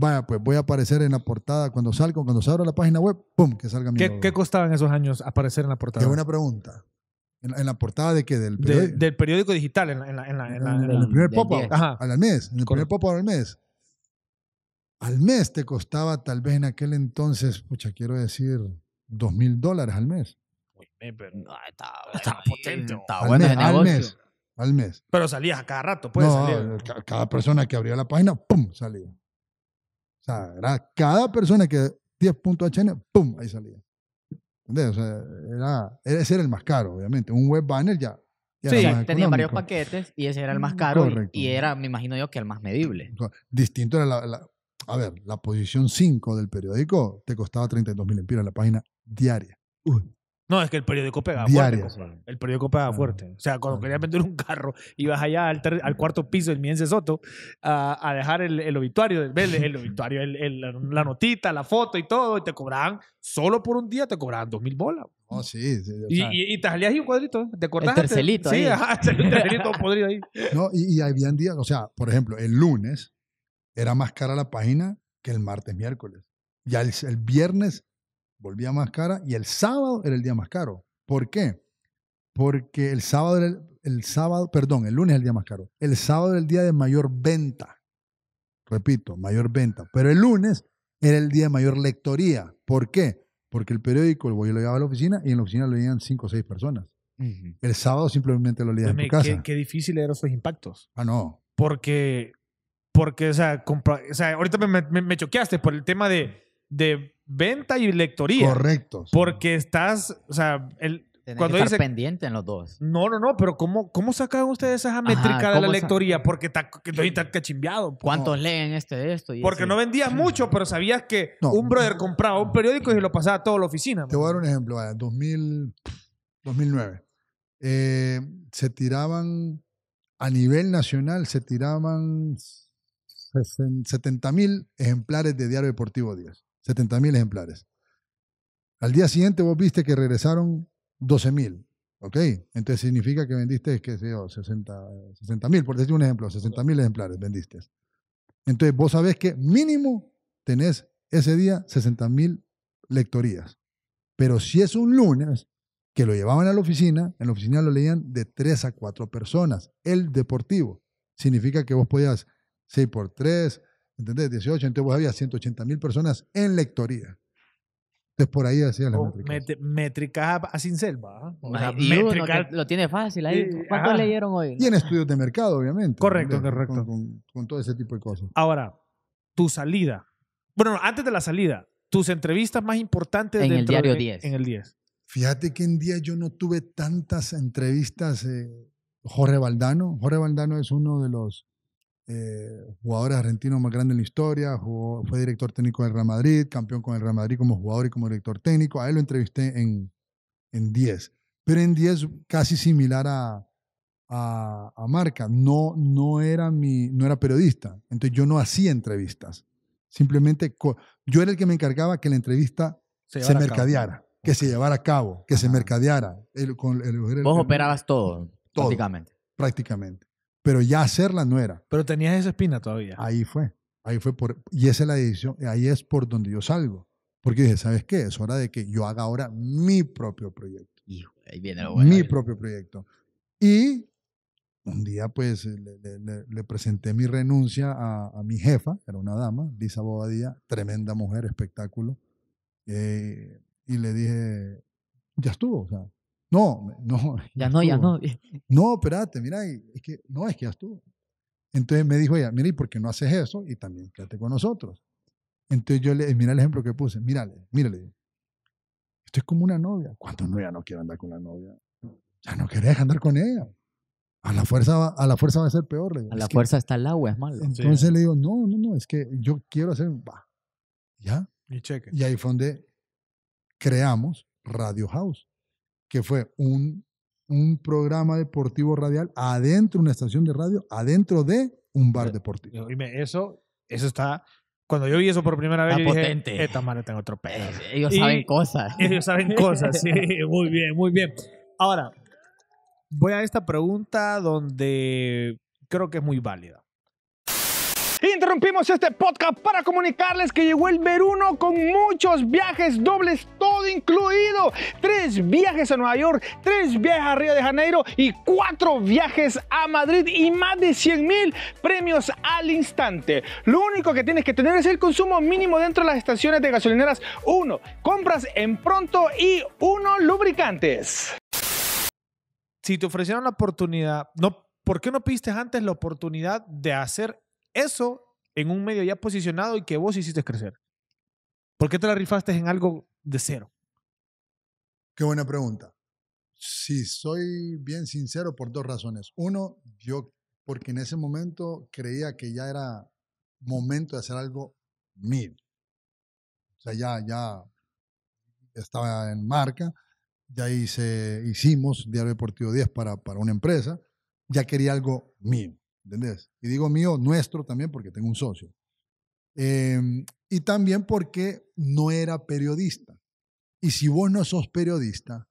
vaya, pues voy a aparecer en la portada cuando salgo, cuando se abra la página web, ¡pum! que salga mi ¿Qué, ¿Qué costaba en esos años aparecer en la portada? Qué buena pregunta. ¿En, la portada de qué? Del periódico, digital, en, el primer pop al mes. En el primer pop al mes. Al mes te costaba tal vez en aquel entonces, pucha, quiero decir, dos mil dólares al mes. Uy, pero ah, potente. al, mes, al Pero salías a cada rato, pues. cada persona que abría la página, ¡pum! salía. Era cada persona que 10.hn, ¡pum! Ahí salía. ¿Entendés? O era, ese era el más caro, obviamente. Un web banner ya. sí, tenía varios paquetes y ese era el más caro y, era, me imagino yo, que el más medible. distinto era la, a ver, la posición 5 del periódico te costaba 32 mil empiras la página diaria. No, es que el periódico pega fuerte. El periódico pega fuerte. O sea, cuando querías vender un carro, ibas allá al, cuarto piso del Miense Soto a, dejar el, obituario, el, el obituario, la notita, la foto y todo, y te cobraban, solo por un día te cobraban dos mil bolas. Oh, sí. y, te salías ahí un cuadrito, ¿eh? ¿te acordás? El tercelito. Sí, el tercelito podrido ahí. No, y, había días, o sea, por ejemplo, el lunes era más cara la página que el martes, miércoles. Y el viernes volvía más cara y el sábado era el día más caro. ¿Por qué? Porque el sábado era el, sábado, perdón, el lunes era el día más caro. El sábado era el día de mayor venta. Repito, mayor venta. Pero el lunes era el día de mayor lectoría. ¿Por qué? Porque el periódico el yo lo llevaba a la oficina y en la oficina lo leían cinco o seis personas. El sábado simplemente lo leían en casa. Qué, difícil eran esos impactos. Ah, no. Porque, porque o, sea, ahorita me choqueaste por el tema de de venta y lectoría. Correcto. Porque estás, o sea, el, cuando que pendiente en los dos. No, no, no, pero ¿cómo, cómo sacan ustedes esa métrica de la lectoría? Porque está, tan cachimbeado. Pues. ¿Cuántos leen este de esto? Porque no vendías mucho, pero sabías que un brother compraba un periódico y lo pasaba a toda la oficina. Te voy a dar pues. un ejemplo, en 2009. Eh, se tiraban, a nivel nacional, se tiraban 70 mil ejemplares de Diario Deportivo 10. 70.000 ejemplares. Al día siguiente vos viste que regresaron 12.000. ¿Ok? Entonces significa que vendiste, qué sé yo, 60 por decir un ejemplo, 60.000 ejemplares vendiste. Entonces vos sabés que mínimo tenés ese día 60.000 lectorías. Pero si es un lunes, que lo llevaban a la oficina, en la oficina lo leían de 3 a 4 personas, el deportivo. Significa que vos podías 6 por 3, ¿Entendés? 18, entonces vos había 180 mil personas en lectoría. Entonces por ahí hacía la métrica. Métrica a Sin Selva, lo tiene fácil ahí. leyeron hoy? Y en estudios de mercado, obviamente. Correcto, correcto. Con, todo ese tipo de cosas. Ahora, tu salida. Bueno, antes de la salida, tus entrevistas más importantes. En el diario 10. En el 10. Fíjate que en día yo no tuve tantas entrevistas. Eh, Jorge Valdano. Jorge Valdano es uno de los eh, jugador argentino más grande en la historia, fue director técnico del Real Madrid, campeón con el Real Madrid como jugador y como director técnico. A él lo entrevisté en, en 10, pero en 10 casi similar a, a, Marca. No, no, era mi, no era periodista, entonces yo no hacía entrevistas. Simplemente yo era el que me encargaba que la entrevista se, mercadeara, que se llevara a cabo, que se mercadeara. con el, Vos operabas todo, todo, prácticamente. Prácticamente pero ya hacerla no era. Pero tenías esa espina todavía. Ahí fue, ahí fue por, y esa es la decisión, ahí es por donde yo salgo. Porque dije, ¿sabes qué? Es hora de que yo haga ahora mi propio proyecto. ahí viene lo bueno. Mi propio proyecto. Y un día, pues, le, presenté mi renuncia a, mi jefa, era una dama, Lisa Bobadilla, tremenda mujer, espectáculo. Eh, y le dije, ya estuvo, o sea, no, no. Ya, no, ya no. No, espérate, mira, es que, no, es que ya estuvo. Entonces me dijo ella, mira, ¿y por qué no haces eso? Y también quédate con nosotros. Entonces yo le, eh, mira el ejemplo que puse, mírale, mírale. Esto es como una novia. ¿Cuántos no ya no quiero andar con la novia? Ya no querés andar con ella. A la fuerza va a, la fuerza va a ser peor. a la fuerza está el agua, es malo. Entonces le digo, no, no, no, es que yo quiero hacer, va, ya. Y cheque. Y ahí fue donde creamos Radio House que fue un, un programa deportivo radial adentro de una estación de radio, adentro de un bar deportivo. Dime, eso, eso está cuando yo vi eso por primera vez, dije, esta madre tengo otro eh, pedo. Ellos saben cosas. Ellos saben cosas, sí. Muy bien, muy bien. Ahora, voy a esta pregunta donde creo que es muy válida. Interrumpimos este podcast para comunicarles que llegó el veruno con muchos viajes dobles, todo incluido. Tres viajes a Nueva York, tres viajes a Río de Janeiro y cuatro viajes a Madrid y más de 100 mil premios al instante. Lo único que tienes que tener es el consumo mínimo dentro de las estaciones de gasolineras. Uno, compras en pronto y uno, lubricantes. Si te ofrecieron la oportunidad, no, ¿por qué no piste antes la oportunidad de hacer eso en un medio ya posicionado y que vos hiciste crecer? ¿Por qué te la rifaste en algo de cero? Qué buena pregunta. Si soy bien sincero, por dos razones. Uno, yo, porque en ese momento creía que ya era momento de hacer algo mío. O sea, ya, ya estaba en marca, ya hice, hicimos Diario Deportivo 10 para, para una empresa, ya quería algo mío. ¿entendés? Y digo mío, nuestro también, porque tengo un socio. Em, y también porque no era periodista. Y si vos no sos periodista,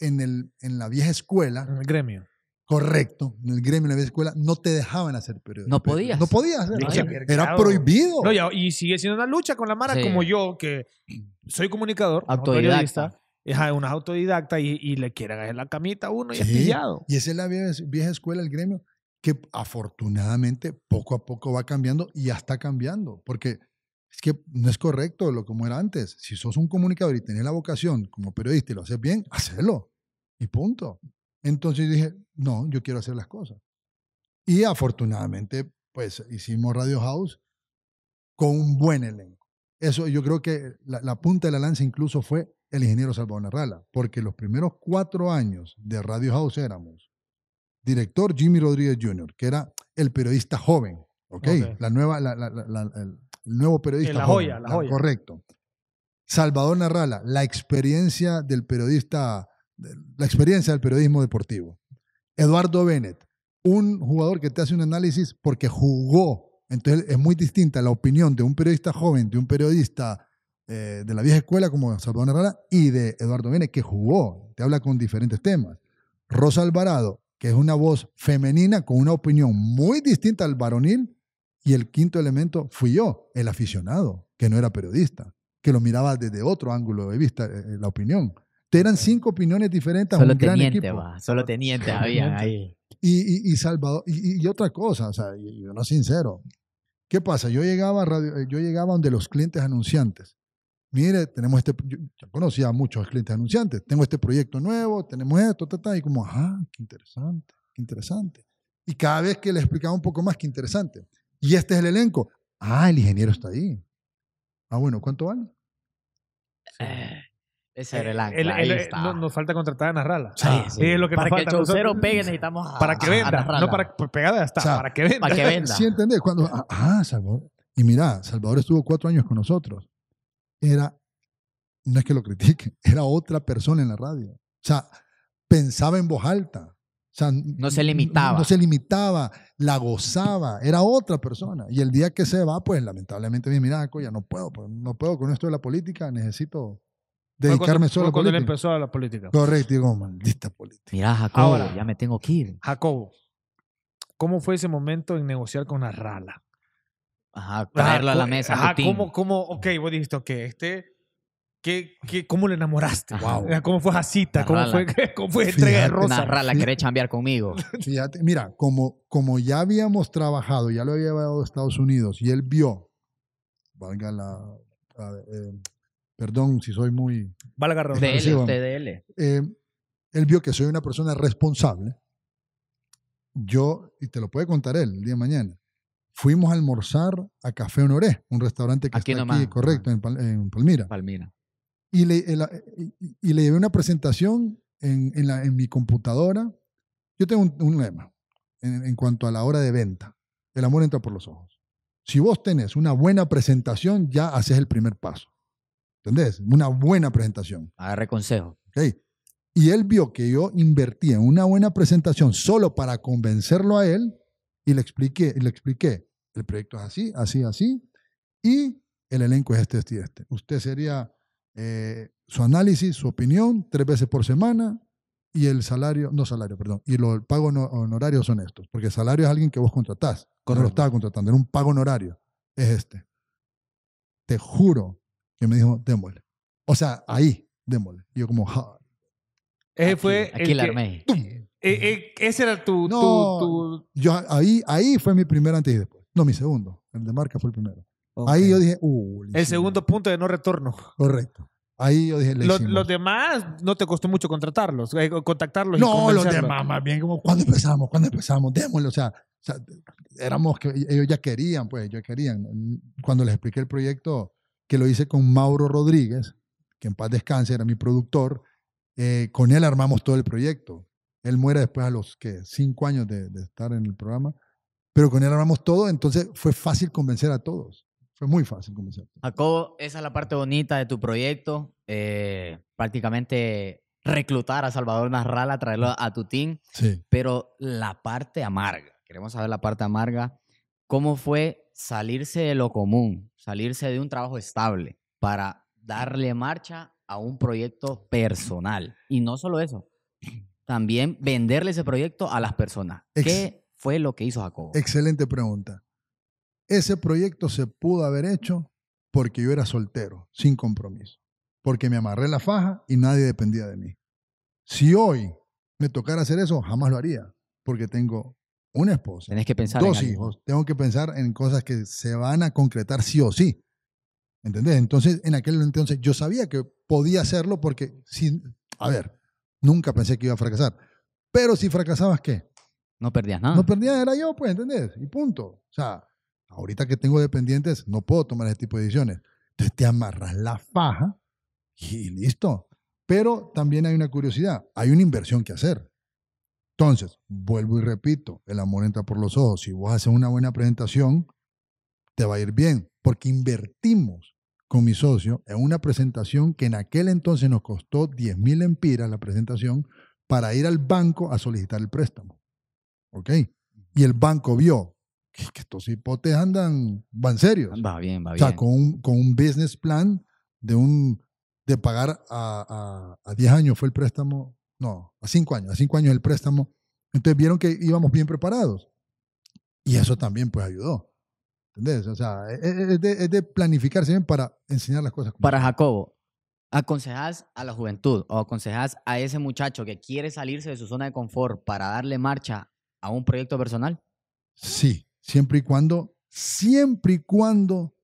en, el, en la vieja escuela... En el gremio. Correcto, en el gremio, en la vieja escuela, no te dejaban hacer periodista. No podías. No podías. era, prohibido. y sigue siendo una lucha con la Mara como yo, que soy comunicador, autodidacta. Es ah, una autodidacta y, y, le quieren hacer la camita a uno y es pillado. Y esa es la vieja, vieja escuela, el gremio que afortunadamente poco a poco va cambiando y ya está cambiando, porque es que no es correcto lo como era antes. Si sos un comunicador y tenés la vocación como periodista y lo haces bien, hacelo y punto. Entonces dije, no, yo quiero hacer las cosas. Y afortunadamente, pues hicimos Radio House con un buen elenco. Eso yo creo que la, la punta de la lanza incluso fue el ingeniero Salvador Narrala, porque los primeros cuatro años de Radio House éramos director Jimmy Rodríguez Jr., que era el periodista joven, ¿ok? La nueva, el nuevo periodista la joya, la joya. Correcto. Salvador Narrala, la experiencia del periodista, la experiencia del periodismo deportivo. Eduardo Bennett, un jugador que te hace un análisis porque jugó. Entonces es muy distinta la opinión de un periodista joven, de un periodista eh, de la vieja escuela como Salvador Narrala y de Eduardo Bennett que jugó. Te habla con diferentes temas. Rosa Alvarado, que es una voz femenina con una opinión muy distinta al varonil. Y el quinto elemento fui yo, el aficionado, que no era periodista, que lo miraba desde otro ángulo de vista, eh, eh, la opinión. Te eran cinco opiniones diferentes. Solo teniente, solo teniente había ahí. Y, Salvador, y, otra cosa, o sea, yo no sincero. ¿Qué pasa? Yo llegaba, a radio, eh, yo llegaba donde los clientes anunciantes mire, tenemos este, yo, conocía a muchos clientes anunciantes, tengo este proyecto nuevo, tenemos esto, ta, ta, y como, ajá, ah, qué interesante, qué interesante. Y cada vez que le explicaba un poco más, qué interesante. Y este es el elenco. Ah, el ingeniero está ahí. Ah, bueno, ¿cuánto vale? Eh, ese era eh, el ahí está. nos falta contratar a Narrala. Sí, ah, sí. es lo que para que el Nosotros, pegue necesitamos Para que venda, no para pues, pegada está, para que venda. Para que venda. Sí, entendés, cuando, ah, ah, Salvador, y mira, Salvador estuvo cuatro años con nosotros era, no es que lo critique, era otra persona en la radio. O sea, pensaba en voz alta. O sea, no se limitaba. No, se limitaba, la gozaba, era otra persona. Y el día que se va, pues lamentablemente mira mira, ya no puedo, pues, no puedo con esto de la política, necesito dedicarme solo a la cuando Él empezó a la política. Correcto, digo, maldita política. Mira, Jacobo, Ahora, ya me tengo que ir. Jacobo, ¿cómo fue ese momento en negociar con rala Ajá, traerlo a la mesa. Ajá, ¿cómo, cómo, ok, vos dijiste, ok, este, ¿qué, qué, cómo le enamoraste? Wow. ¿Cómo fue esa cita? ¿Cómo fue, ¿Cómo fue, entrega de rosa? querés cambiar conmigo. mira, como, como ya habíamos trabajado, ya lo había llevado a Estados Unidos y él vio, valga la, eh, perdón si soy muy... Valga la eh, él vio que soy una persona responsable. Yo, y te lo puede contar él el día de mañana, fuimos a almorzar a Café Honoré, un restaurante que está aquí, correcto, en, Palmira. Palmira. Y le, eh, y le llevé una presentación en, la, en mi computadora. Yo tengo un, lema en, cuanto a la hora de venta. El amor entra por los ojos. Si vos tenés una buena presentación, ya haces el primer paso. ¿Entendés? Una buena presentación. Agarre consejo. Y él vio que yo invertí en una buena presentación solo para convencerlo a él y le expliqué, y le expliqué, el proyecto es así, así, así, y el elenco es este, este y este. Usted sería eh, su análisis, su opinión, tres veces por semana, y el salario, no salario, perdón, y los el pago honorario son estos, porque el salario es alguien que vos contratás, Cuando lo estaba contratando, era un pago honorario, es este. Te juro que me dijo, démosle. O sea, ahí, démosle. Y yo como, ja. Ese fue aquí, el eh, eh, ese era tu, no, Yo, ahí, ahí fue mi primer antes y después. No, mi segundo. El de marca fue el primero. Ahí yo dije, El segundo punto de no retorno. Correcto. Ahí yo dije, los, demás no te costó mucho contratarlos, eh, contactarlos. No, los demás, más bien como, cuando empezamos? cuando empezamos? Démosle, o sea, éramos ellos ya querían, pues, ellos querían. Cuando les expliqué el proyecto, que lo hice con Mauro Rodríguez, que en paz descanse, era mi productor, con él armamos todo el proyecto. Él muere después a los que cinco años de, estar en el programa, pero con él hablamos todo, entonces fue fácil convencer a todos. Fue muy fácil convencer. A Jacobo, esa es la parte bonita de tu proyecto. Eh, prácticamente reclutar a Salvador Narrala, traerlo a tu team. Sí. Pero la parte amarga, queremos saber la parte amarga. ¿Cómo fue salirse de lo común, salirse de un trabajo estable para darle marcha a un proyecto personal? Y no solo eso, también venderle ese proyecto a las personas. ¿Qué fue lo que hizo Jacobo? Excelente pregunta. Ese proyecto se pudo haber hecho porque yo era soltero, sin compromiso, porque me amarré la faja y nadie dependía de mí. Si hoy me tocara hacer eso, jamás lo haría, porque tengo una esposa, Tenés que pensar dos hijos, tengo que pensar en cosas que se van a concretar sí o sí. ¿Entendés? Entonces, en aquel entonces yo sabía que podía hacerlo porque, sin, a ver, Nunca pensé que iba a fracasar. Pero si fracasabas, ¿qué? No perdías nada. No perdías, era yo, pues, ¿entendés? Y punto. O sea, ahorita que tengo dependientes, no puedo tomar ese tipo de decisiones. Entonces te amarras la faja y listo. Pero también hay una curiosidad, hay una inversión que hacer. Entonces, vuelvo y repito, el amor entra por los ojos. Si vos haces una buena presentación, te va a ir bien, porque invertimos con mi socio en una presentación que en aquel entonces nos costó 10 mil empiras la presentación para ir al banco a solicitar el préstamo. ¿Ok? Y el banco vio que, estos hipotes andan, van serios. Va bien, va bien. O sea, con un, con un business plan de, un, de pagar a, a, a 10 años fue el préstamo, no, a 5 años, a 5 años el préstamo. Entonces vieron que íbamos bien preparados. Y eso también pues ayudó. ¿Entendés? O sea, e, e, es de, planificar para enseñar las cosas. para Jacobo, ¿aconsejas a la juventud o aconsejas a ese muchacho que quiere salirse de su zona de confort para darle marcha a un proyecto personal? Sí, siempre y cuando, siempre y cuando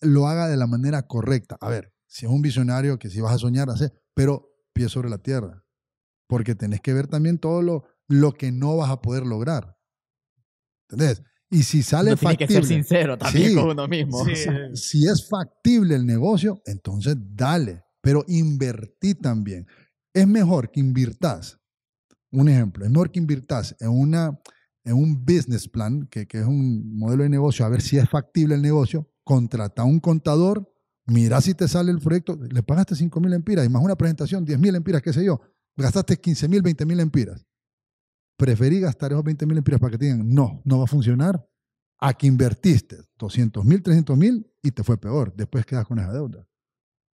lo haga de la manera correcta. A ver, si es un visionario que si vas a soñar, hace, pero pie sobre la tierra, porque tenés que ver también todo lo, lo que no vas a poder lograr. ¿Entendés? Y si sale factible. que ser sincero también con uno mismo. Si es factible el negocio, entonces dale, pero invertí también. Es mejor que invirtas, un ejemplo, es mejor que invirtas en, una, en un business plan, que, que es un modelo de negocio, a ver si es factible el negocio, contrata a un contador, mira si te sale el proyecto, le pagaste 5 mil empiras y más una presentación, 10 mil empiras, qué sé yo, gastaste 15 mil, 20 mil empiras preferí gastar esos 20 mil empiras para que te digan, no, no va a funcionar, a que invertiste 200 mil, 300 mil y te fue peor, después quedas con esa deuda.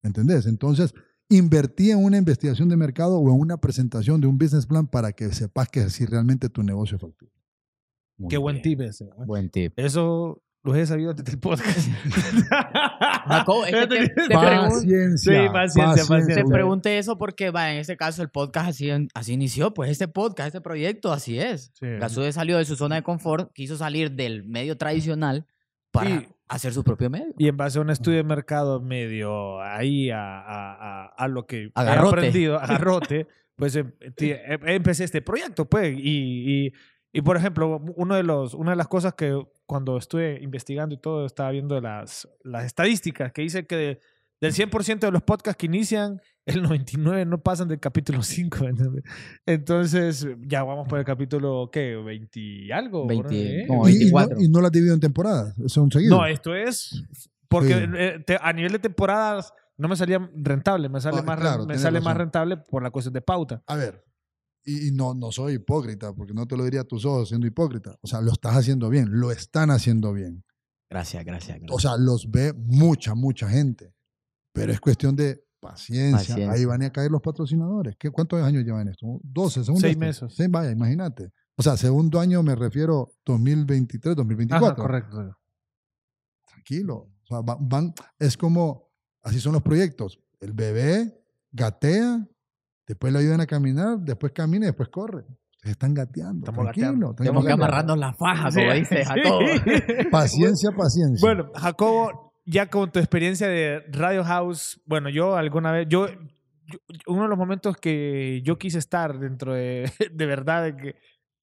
¿Entendés? Entonces, invertí en una investigación de mercado o en una presentación de un business plan para que sepas que si realmente tu negocio es factible. Qué buen tip ese. ¿eh? Buen tip. Eso los he sabido desde el podcast. paciencia, sí, paciencia, Te pregunté eso porque, va, en este caso, el podcast así, así inició. Pues este podcast, este proyecto, así es. La Gasude salió de su zona de confort, quiso salir del medio tradicional para hacer su propio medio. Y en base a un estudio de mercado medio ahí a, lo que ha he aprendido, agarrote, pues em, em, empecé este proyecto, pues, y, y por ejemplo, uno de los, una de las cosas que cuando estuve investigando y todo, estaba viendo las, las estadísticas que dice que del 100% de los podcasts que inician, el 99 no pasan del capítulo 5. Entonces, ya vamos por el capítulo, ¿qué? ¿20 y algo? 20, no, Y, no, las divido en temporadas, son seguidos. No, esto es porque eh, a nivel de temporadas no me salía rentable, me sale, ah, más, me sale más rentable por la cuestión de pauta. A ver, y, no, no soy hipócrita, porque no te lo diría a tus ojos siendo hipócrita. O sea, lo estás haciendo bien, lo están haciendo bien. Gracias, gracias. O sea, los ve mucha, mucha gente. Pero es cuestión de paciencia. Ahí van a caer los patrocinadores. ¿Qué, ¿Cuántos años llevan esto? 12, segundo. Seis este. meses. Sí, vaya, imagínate. O sea, segundo año me refiero 2023, 2024. Ah, correcto. Tranquilo. O sea, es como, así son los proyectos. El bebé gatea Después lo ayudan a caminar, después camina y después corre. Se están gateando. Estamos gateando. Tenemos que amarrarnos las fajas, como dice Jacobo. Paciencia, paciencia. Bueno, Jacobo, ya con tu experiencia de Radio House, bueno, yo alguna vez, yo, uno de los momentos que yo quise estar dentro de, verdad, que,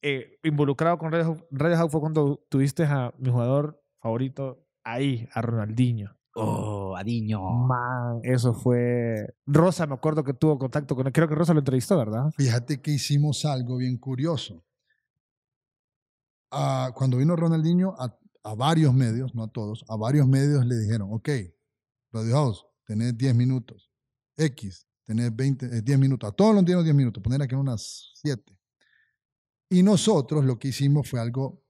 eh, involucrado con Radio House fue cuando tuviste a mi jugador favorito ahí, a Ronaldinho. Oh, Adiño. Man, eso fue. Rosa, me acuerdo que tuvo contacto con él. Creo que Rosa lo entrevistó, ¿verdad? Fíjate que hicimos algo bien curioso. Ah, cuando vino Ronaldinho, a, varios medios, no a todos, a varios medios le dijeron: Ok, Radio House, tenés 10 minutos. X, tenés 20, 10 eh, minutos. A todos los tienen 10 minutos, poner aquí unas 7. Y nosotros lo que hicimos fue algo,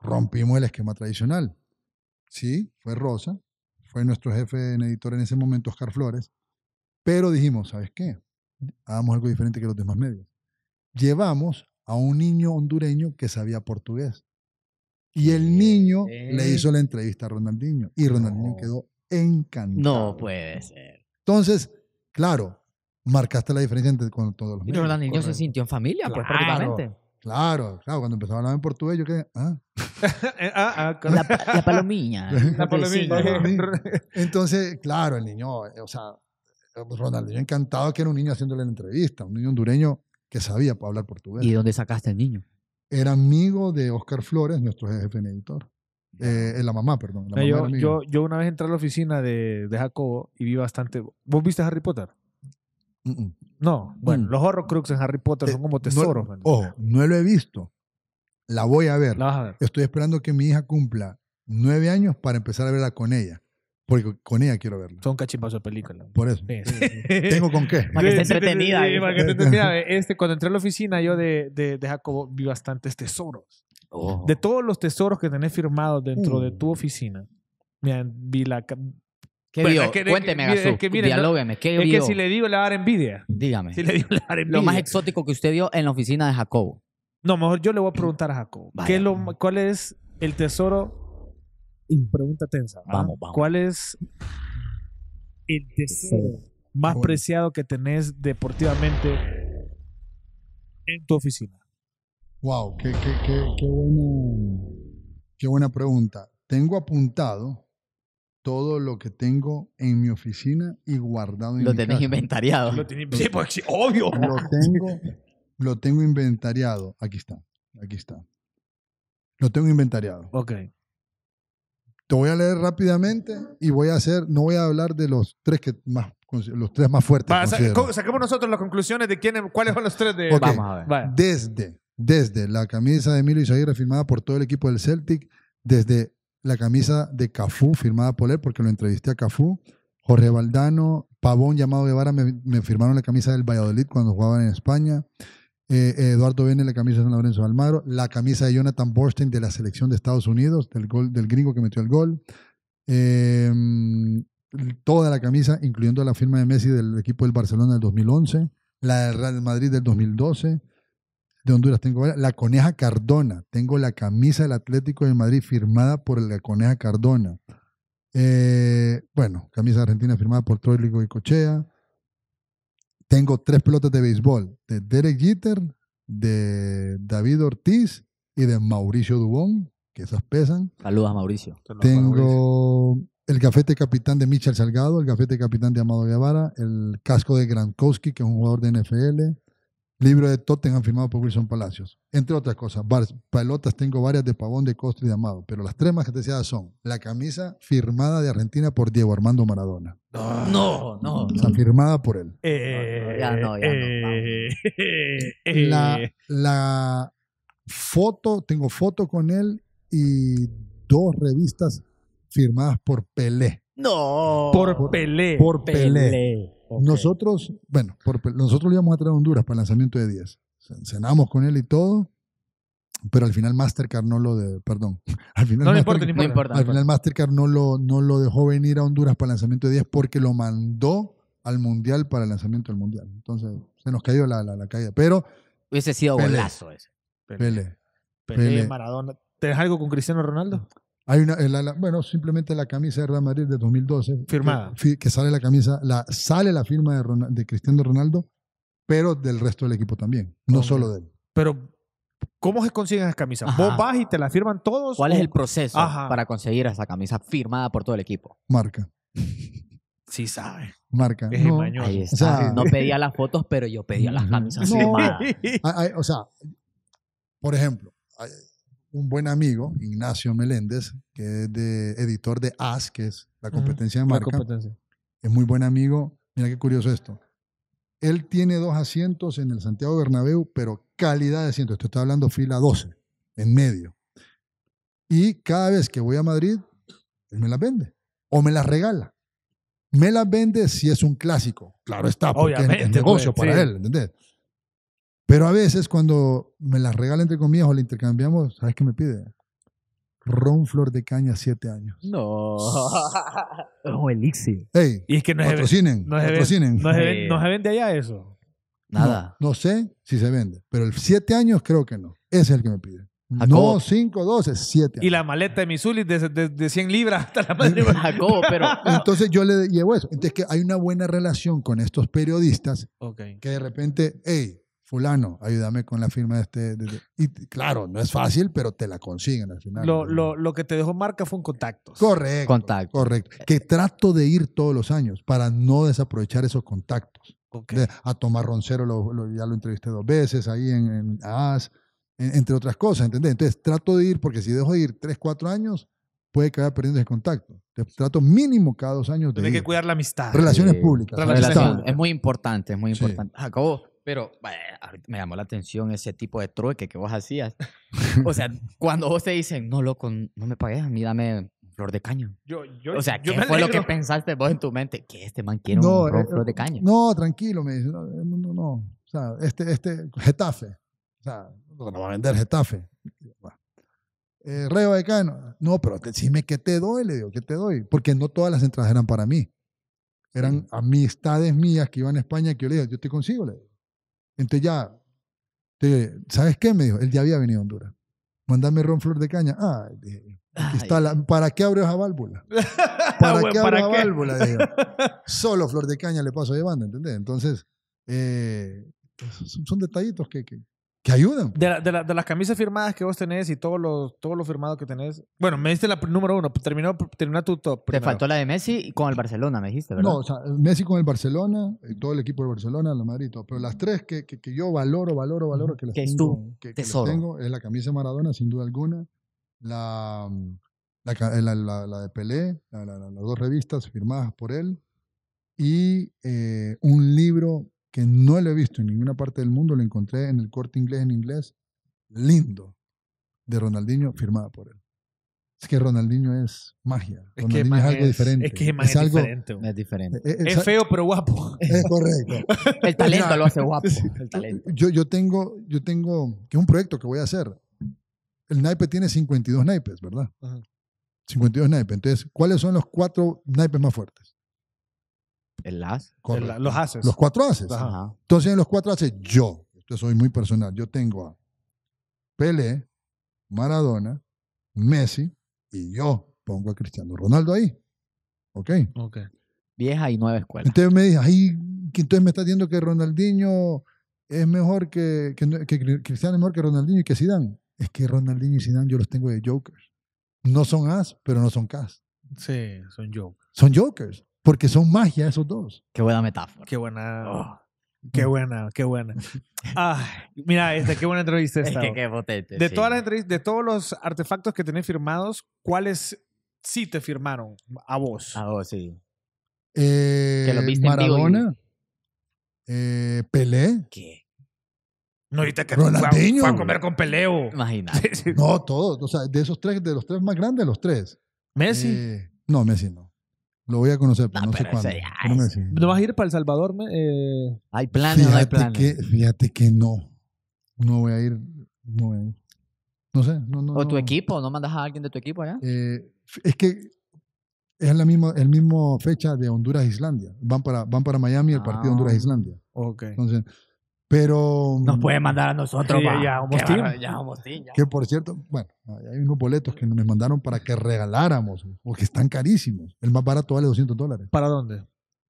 rompimos el esquema tradicional. ¿Sí? Fue Rosa, fue nuestro jefe en editor en ese momento, Oscar Flores, pero dijimos, ¿sabes qué? Hagamos algo diferente que los demás medios. Llevamos a un niño hondureño que sabía portugués. Y el niño le hizo la entrevista a Ronaldinho. Y Ronaldinho quedó encantado. No puede ser. Entonces, claro, marcaste la diferencia entre con todos los medios. Y Ronaldinho se sintió en familia, pues prácticamente. Claro, claro, cuando empezaba a hablar en portugués, yo quedé. Ah. Eh, ah, ah la, palomilla. la palomilla. Entonces, claro, el niño, eh, o sea, Ronaldinho encantado que era un niño haciéndole la entrevista, un niño hondureño que sabía para hablar portugués. ¿Y dónde sacaste el niño? Era amigo de Oscar Flores, nuestro jefe en editor. Eh, eh, la mamá, perdón. yo, yo, una vez entré a la oficina de, de Jacobo y vi bastante. ¿Vos viste Harry Potter? No, bueno, mm. los Horrocrux en Harry Potter eh, son como tesoros. No, ojo, no lo he visto. La voy a ver. a Estoy esperando que mi hija cumpla nueve años para empezar a verla con ella. Porque con ella quiero verla. Son cachipazos de película. Por eso. Tengo con qué. Para que esté entretenida. Este, cuando entré a la oficina yo de, de, Jacobo vi bastantes tesoros. Oh. De todos los tesoros que tenés firmados dentro de uh. tu oficina. Mira, vi la Cuénteme, que, si le digo, le va envidia. Dígame. dar envidia. Lo más exótico que usted dio en la oficina de Jacobo. No, mejor yo le voy a preguntar a Jacobo. ¿Cuál es el tesoro? Mm, pregunta tensa. Vamos, vamos. ¿Cuál es el tesoro más preciado que tenés deportivamente en tu oficina? Wow, qué, qué, qué, qué buena pregunta. Tengo apuntado todo lo que tengo en mi oficina y guardado en lo mi inventariado. Lo tenés, sí, pues obvio. Lo tengo, lo tengo inventariado. Aquí está, aquí está. Lo tengo inventariado. Ok. Te voy a leer rápidamente y voy a hacer, no voy a hablar de los tres que más los tres más fuertes. nosotros las conclusiones de quiénes, cuáles son los tres de. Desde, desde la camisa de Emilio Isaguirre firmada por todo el equipo del Celtic, desde la camisa de Cafú firmada por él, porque lo entrevisté a Cafú. Jorge Valdano, Pavón, llamado Guevara, me, firmaron la camisa del Valladolid cuando jugaban en España. Eh, Eduardo Vene la camisa de San Lorenzo de Almagro. La camisa de Jonathan Borstein de la selección de Estados Unidos, del, gol, del gringo que metió el gol. Em, toda la camisa, incluyendo la firma de Messi del equipo del Barcelona del 2011. La del Real Madrid del 2012 de Honduras, tengo la Coneja Cardona, tengo la camisa del Atlético de Madrid firmada por la Coneja Cardona. Eh, bueno, camisa argentina firmada por Troilico y Cochea. Tengo tres pelotas de béisbol, de Derek Jeter, de David Ortiz y de Mauricio Dubón, que esas pesan. Saludos Mauricio. Tengo el gafete capitán de Michel Salgado, el gafete capitán de Amado Guevara, el casco de Grankowski que es un jugador de NFL, Libro de Tottenham firmado por Wilson Palacios. Entre otras cosas, pelotas tengo varias de Pavón, de Costa y de Amado, pero las tres más que deseadas son la camisa firmada de Argentina por Diego Armando Maradona. No, no, no. firmada por él. Eh, ya no, ya eh, La, eh. la, foto, tengo foto con él y dos revistas firmadas por Pelé. No. Por, Pelé. Por Pelé. Nosotros, bueno, nosotros lo íbamos a traer a Honduras para el lanzamiento de 10. Cenamos con él y todo, pero al final Mastercard no lo de, perdón, al final Mastercard no lo, no lo dejó venir a Honduras para el lanzamiento de 10 porque lo mandó al Mundial para el lanzamiento del Mundial. Entonces, se nos cayó la, la, caída, pero... Hubiese sido golazo ese. Pele. Pele. Maradona. ¿Tenés algo con Cristiano Ronaldo? Hay una, bueno, simplemente la camisa de Real Madrid de 2012. Eh, firmada. Que, sale la camisa, la, sale la firma de, Cristiano Ronaldo, pero del resto del equipo también, no solo de él. Pero, ¿cómo se consiguen esas camisas? ¿Vos vas y te la firman todos? ¿Cuál es el proceso para conseguir esa camisa firmada por todo el equipo? Marca. Sí sabe. Marca. Es no, no pedía las fotos, pero yo pedía las camisas o sea, por ejemplo, un buen amigo, Ignacio Meléndez, que es editor de AS, que es la competencia de marca. Es muy buen amigo. Mira qué curioso esto. Él tiene dos asientos en el Santiago Bernabéu, pero calidad de asiento. Esto está hablando fila 12, en medio. Y cada vez que voy a Madrid, él me las vende o me las regala. Me las vende si es un clásico. Claro está, porque Obviamente, es negocio pues, para él, ¿entendés? Pero a veces cuando me las regalan entre comillas o la intercambiamos, ¿sabes qué me pide? Ron Flor de Caña, siete años. No. Es un elixir. Ey, y es que no patrocinen, no se, patrocinen. No se, no se vende allá eso. Nada. No, sé si se vende, pero el siete años creo que no. Ese es el que me pide. No, 5, 12, 7. Y la maleta de Missouri de, de, 100 libras hasta la madre. Jacobo, pero. Entonces yo le llevo eso. Entonces que hay una buena relación con estos periodistas que de repente, hey, fulano, ayúdame con la firma de este, Y claro, no es fácil, pero te la consiguen al final. Lo, que te dejó marca fue un contacto. Correcto. Contacto. Correcto. Que trato de ir todos los años para no desaprovechar esos contactos. a Tomás Roncero ya lo entrevisté dos veces ahí en, AS, entre otras cosas, ¿entendés? Entonces trato de ir, porque si dejo de ir tres, cuatro años, puede quedar perdiendo ese contacto. Te trato mínimo cada dos años. De Tiene que cuidar la amistad. Relaciones públicas. Relaciones. Es muy importante, es muy importante. Sí. Pero me llamó la atención ese tipo de trueque que vos hacías. o sea, cuando vos te dicen, no, loco, no me pagues, a mí dame flor de caño. o sea, ¿qué fue lo que pensaste vos en tu mente? Que este man quiere un eh, flor eh, de caño. No, tranquilo, me dice. Eh, no, no, no. O sea, este, este, Getafe. O sea, no va a vender Getafe. Eh, Reo de Caño? No, pero decime qué te doy, le digo, qué te doy. Porque no todas las entradas eran para mí. Eran amistades mías que iban a España que yo le digo, yo te consigo, le digo. Entonces ya, ¿sabes qué? Me dijo, él ya había venido a Honduras. Mandame ron flor de caña. Ah, está ¿para qué abre esa válvula? ¿Para qué abro esa válvula? Solo flor de caña le paso banda, ¿entendés? Entonces, eh, son, detallitos que, que, que ayudan. Pues. De, las camisas firmadas que vos tenés y todos los firmados que tenés. Bueno, me diste la número uno. Terminó, tu top. Te faltó la de Messi con el Barcelona, me dijiste, ¿verdad? No, o sea, eh, Messi con el Barcelona, eh, todo el equipo de Barcelona, la Madrid, todo. Pero las tres que, yo valoro, valoro, valoro, que las tengo, es que, tengo, es la camisa Maradona, sin duda alguna. La, mm, eh, la de Pelé, las dos revistas firmadas por él. Y un libro que no lo he visto en ninguna parte del mundo, lo encontré en el corte inglés en inglés, lindo, de Ronaldinho, firmada por él. Es que Ronaldinho es magia. Es que es algo diferente. Es que es, algo, diferente. Es, diferente. Eh, eh, es, feo pero guapo. Es correcto. el pues talento lo hace guapo. El eh, talento. Yo, yo tengo, yo tengo, que un proyecto que voy a hacer. El naipe tiene 52 naipes, ¿verdad? 52 naipes. Entonces, ¿cuáles son los cuatro naipes más fuertes? El as. los haces. Los cuatro haces. Entonces, en los cuatro haces, yo, esto soy muy personal, yo tengo a Pelé, Maradona, Messi y yo pongo a Cristiano Ronaldo ahí. ¿Ok? Ok. Vieja y nueva escuela. Entonces me dice, ay, entonces me está diciendo que Ronaldinho es mejor que, que, Cristiano es mejor que Ronaldinho y que Zidane. Es que Ronaldinho y Zidane yo los tengo de jokers. No son as, pero no son cas. Sí, son jokers. Son jokers. Porque son magia esos dos. Qué buena metáfora. Qué buena. Oh. Qué buena, qué buena. Ah, mira, esta, qué buena entrevista esta. es oh. qué potente. De todas las entrevistas, de todos los artefactos que tenés firmados, ¿cuáles sí te firmaron a vos? A vos, sí. Eh, lo viste Maradona. En eh, Pelé. ¿Qué? No, ¿viste que te Fue a, comer con Peleo. Oh. Imagínate. no, todos. O sea, de esos tres, de los tres más grandes, los tres. Messi. Eh, no, Messi no. Lo voy a conocer, pero no, sé cuándo. no, vas a ir para El Salvador? Eh? ¿Hay planes fíjate no hay planes? fíjate que no. No voy a ir. No voy a ir. No sé. No, no, ¿O tu equipo? ¿No mandas a alguien de tu equipo allá? Eh, es que es la misma el mismo fecha de Honduras Islandia van para van para Miami el partido de ah. Honduras Islandia Ok. entonces pero. Nos mm, pueden mandar a nosotros. para ya, a team. Que por cierto, bueno, hay unos boletos que nos mandaron para que regaláramos, porque están carísimos. El más barato vale 200 dólares. ¿Para dónde?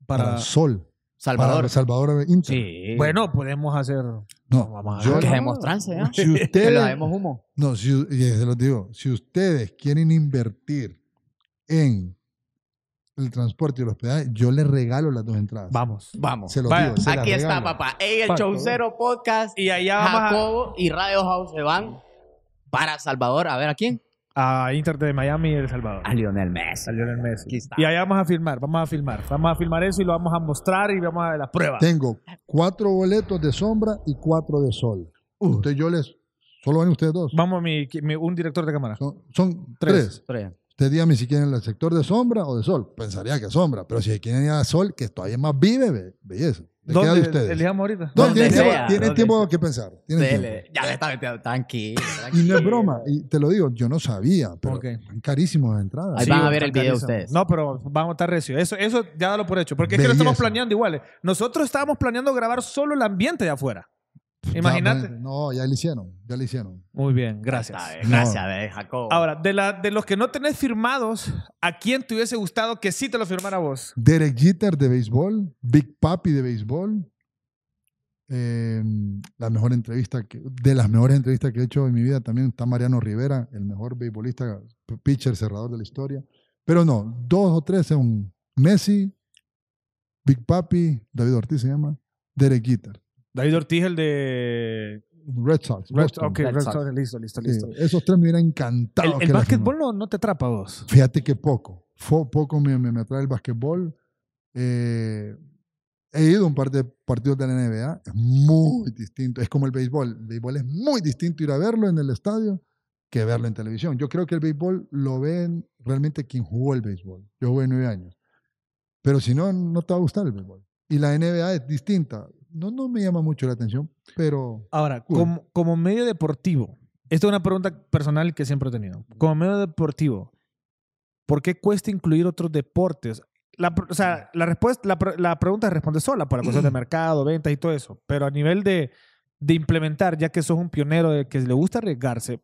Para, Sol. Salvador. Salvador Inter. Sí. Bueno, podemos hacer. No, vamos a hacer ¿eh? que demostrarse, Si ustedes. humo. No, si, se los digo. Si ustedes quieren invertir en el transporte y el hospedaje, yo les regalo las dos entradas. Vamos, vamos. Se los aquí está, papá. el Show Podcast. Y allá vamos Jacobo y Radio House se van para Salvador. A ver, ¿a quién? A Inter de Miami y El Salvador. A Lionel Messi. A Lionel Messi. Y allá vamos a filmar, vamos a filmar. Vamos a filmar eso y lo vamos a mostrar y vamos a ver las pruebas. Tengo cuatro boletos de sombra y cuatro de sol. Usted Entonces yo les... Solo van ustedes dos. Vamos, mi, un director de cámara. Son, tres. tres. Usted dígame si quieren el sector de sombra o de sol. Pensaría que sombra, pero si quieren ir a sol, que todavía más vive, belleza. ¿De ¿Dónde ustedes? elijamos ahorita? tienen, tiempo, tiempo que pensar. Dele, Ya le está metiendo tranquilo, Y no es broma, y te lo digo, yo no sabía, pero okay. carísimos las entradas. Ahí van a ver el video ustedes. No, pero van a estar recio. Eso, eso ya dalo por hecho, porque es que lo estamos planeando igual. Nosotros estábamos planeando grabar solo el ambiente de afuera. Imagínate. Pues, no, ya lo hicieron, ya lo hicieron. Muy bien, gracias. gracias, Jacob. Ahora, de, de los que no tenés firmados, ¿a quién te hubiese gustado que sí te lo firmara vos? Derek Jeter de béisbol, Big Papi de béisbol. Em, la mejor entrevista, que, de las mejores entrevistas que he hecho en mi vida también está Mariano Rivera, el mejor beisbolista, pitcher, cerrador de la historia. Pero no, dos o tres son Messi, Big Papi, David Ortiz se llama, Derek Jeter. David Ortiz, el de. Red Sox. ok, Red, Sox. listo, listo, listo. esos tres me hubieran encantado. ¿El, básquetbol no, te atrapa vos? Fíjate que poco. poco me, atrae el básquetbol. Eh, he ido a un par de partidos de la NBA. Es muy distinto. Es como el béisbol. El béisbol es muy distinto ir a verlo en el estadio que verlo en televisión. Yo creo que el béisbol lo ven realmente quien jugó el béisbol. Yo jugué nueve años. Pero si no, no te va a gustar el béisbol. Y la NBA es distinta no, me llama mucho la atención, pero... Ahora, como, como medio deportivo, esta es una pregunta personal que siempre he tenido. Como medio deportivo, ¿por qué cuesta incluir otros deportes? La, o sea, la, respuesta, la, la pregunta responde sola para cosas de mercado, ventas y todo eso. Pero a nivel de, implementar, ya que sos un pionero que le gusta arriesgarse,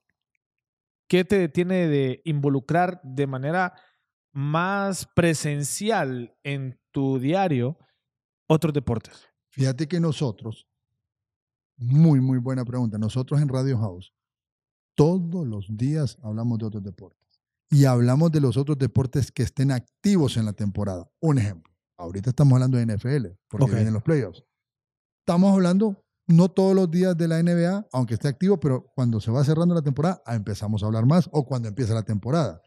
¿qué te detiene de involucrar de manera más presencial en tu diario otros deportes? Fíjate que nosotros, muy, muy buena pregunta, nosotros en Radio House, todos los días hablamos de otros deportes y hablamos de los otros deportes que estén activos en la temporada. Un ejemplo, ahorita estamos hablando de NFL, porque vienen los playoffs. Estamos hablando no todos los días de la NBA, aunque esté activo, pero cuando se va cerrando la temporada, ah, empezamos a hablar más o cuando empieza la temporada.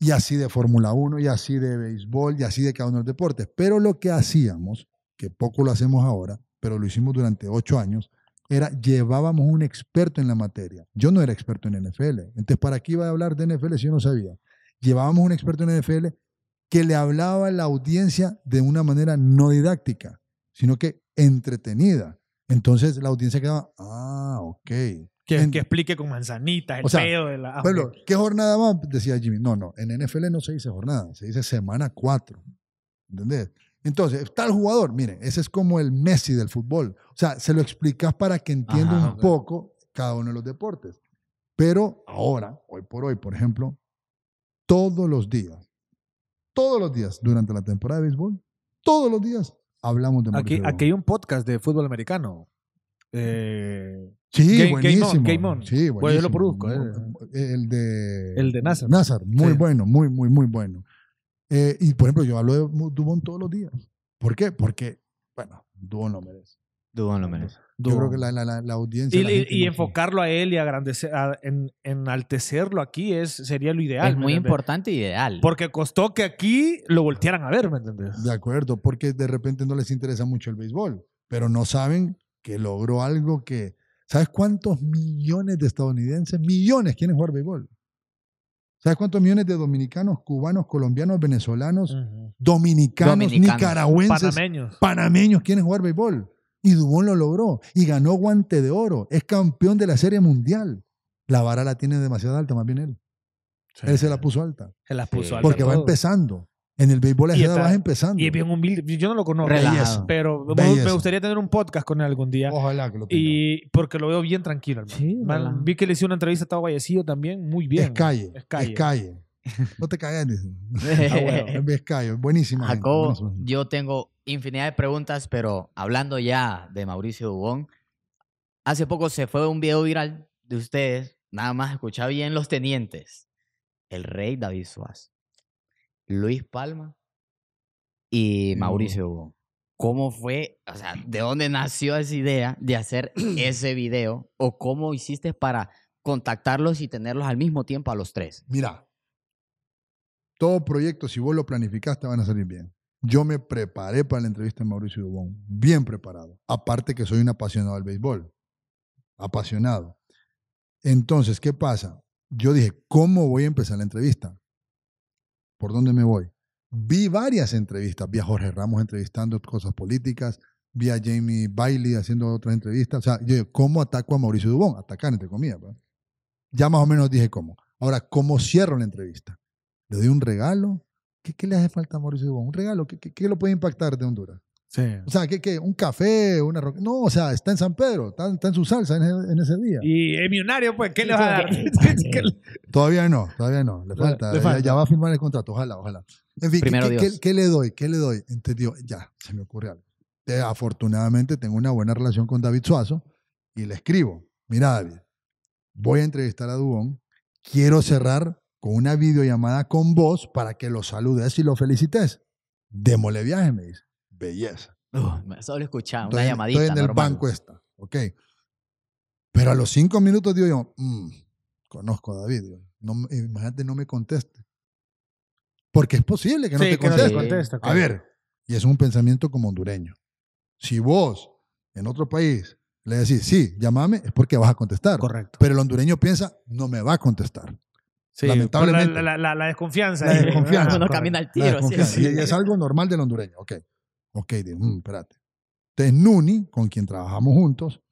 Y así de Fórmula 1, y así de béisbol, y así de cada uno de los deportes. Pero lo que hacíamos que poco lo hacemos ahora, pero lo hicimos durante ocho años, era llevábamos un experto en la materia. Yo no era experto en NFL. Entonces, ¿para qué iba a hablar de NFL si yo no sabía? Llevábamos un experto en NFL que le hablaba a la audiencia de una manera no didáctica, sino que entretenida. Entonces la audiencia quedaba, ah, ok. Que, explique con manzanitas el o ah, ¿qué jornada vamos Decía Jimmy. No, no, en NFL no se dice jornada, se dice semana 4. ¿Entendés? Entonces, tal jugador, miren, ese es como el Messi del fútbol. O sea, se lo explicas para que entienda un poco cada uno de los deportes. Pero ahora, hoy por hoy, por ejemplo, todos los días, todos los días durante la temporada de béisbol, todos los días hablamos de aquí, hay un podcast de fútbol americano. sí, eh, buenísimo. Game on, Pues yo lo produzco. Eh. El de, el de Nazar. Nazar, muy bueno, muy, muy, muy bueno. Eh, y por ejemplo, yo hablo de Dubón todos los días. ¿Por qué? Porque, bueno, Dubón lo merece. Dubón lo merece. Yo creo que la, la, la audiencia. Y, enfocarlo a él y agrandecer, en, enaltecerlo aquí es, sería lo ideal. Es muy importante y ideal. Porque costó que aquí lo voltearan a ver, ¿me entiendes? De acuerdo, porque de repente no les interesa mucho el béisbol, pero no saben que logró algo que. ¿Sabes cuántos millones de estadounidenses? Millones quieren jugar béisbol. ¿Sabes cuántos millones de dominicanos, cubanos, colombianos, venezolanos, dominicanos, nicaragüenses, panameños. quieren jugar béisbol? Y Dubón lo logró y ganó guante de oro. Es campeón de la Serie Mundial. La vara la tiene demasiado alta, más bien él. Él se la puso alta. Se la puso alta. Porque va empezando. En el béisbol es vas empezando. Y es bien humilde. Yo no lo conozco. Pero me gustaría tener un podcast con él algún día. Ojalá que lo Y porque lo veo bien tranquilo. Sí, vi que le hice una entrevista a Tavo Vallecillo también. Muy bien. Es calle. No te caigas. Ah, es calle. yo tengo infinidad de preguntas, pero hablando ya de Mauricio Dubón, hace poco se fue un video viral de ustedes. Nada más escuchaba bien Los Tenientes. El rey David Suárez Luis Palma y mm. Mauricio Hugo. ¿Cómo fue, o sea, de dónde nació esa idea de hacer ese video o cómo hiciste para contactarlos y tenerlos al mismo tiempo a los tres? Mira, todo proyecto, si vos lo planificaste, van a salir bien. Yo me preparé para la entrevista de Mauricio Dubón, bien preparado. Aparte que soy un apasionado del béisbol, apasionado. Entonces, ¿qué pasa? Yo dije, ¿cómo voy a empezar la entrevista? ¿por dónde me voy? Vi varias entrevistas, vi a Jorge Ramos entrevistando cosas políticas, vi a Jamie Bailey haciendo otras entrevistas, o sea, ¿cómo ataco a Mauricio Dubón? Atacar, entre comillas. Ya más o menos dije cómo. Ahora, ¿cómo cierro la entrevista? ¿Le doy un regalo? ¿Qué, le hace falta a Mauricio Dubón? ¿Un regalo? qué lo puede impactar de Honduras? O sea, que, que un café, una No, o sea, está en San Pedro, está, en su salsa en, ese día. Y el millonario, pues, ¿qué le va a dar? todavía no, todavía no, le falta. Ya, va a firmar el contrato, ojalá, ojalá. En fin, ¿qué, ¿qué, le doy? ¿Qué le doy? Entendió, ya, se me ocurre algo. Eh, afortunadamente tengo una buena relación con David Suazo y le escribo: Mira, David, voy a entrevistar a Dubón, quiero cerrar con una videollamada con vos para que lo saludes y lo felicites. Démosle viaje, me dice belleza. solo escuchaba una llamadita. Estoy en el banco esta, ok. Pero a los cinco minutos digo yo, mm, conozco a David, eh, imagínate no me conteste. Porque es posible que no te conteste. A ver, y es un pensamiento como hondureño. Si vos en otro país le decís, sí, llámame, es porque vas a contestar. Correcto. Pero el hondureño piensa, no me va a contestar. Lamentablemente. La, desconfianza. La desconfianza. camina al tiro. Sí, sí. es algo normal del hondureño. Ok. Ok, dice, espérate. Entonces, Nuni, con quien trabajamos juntos,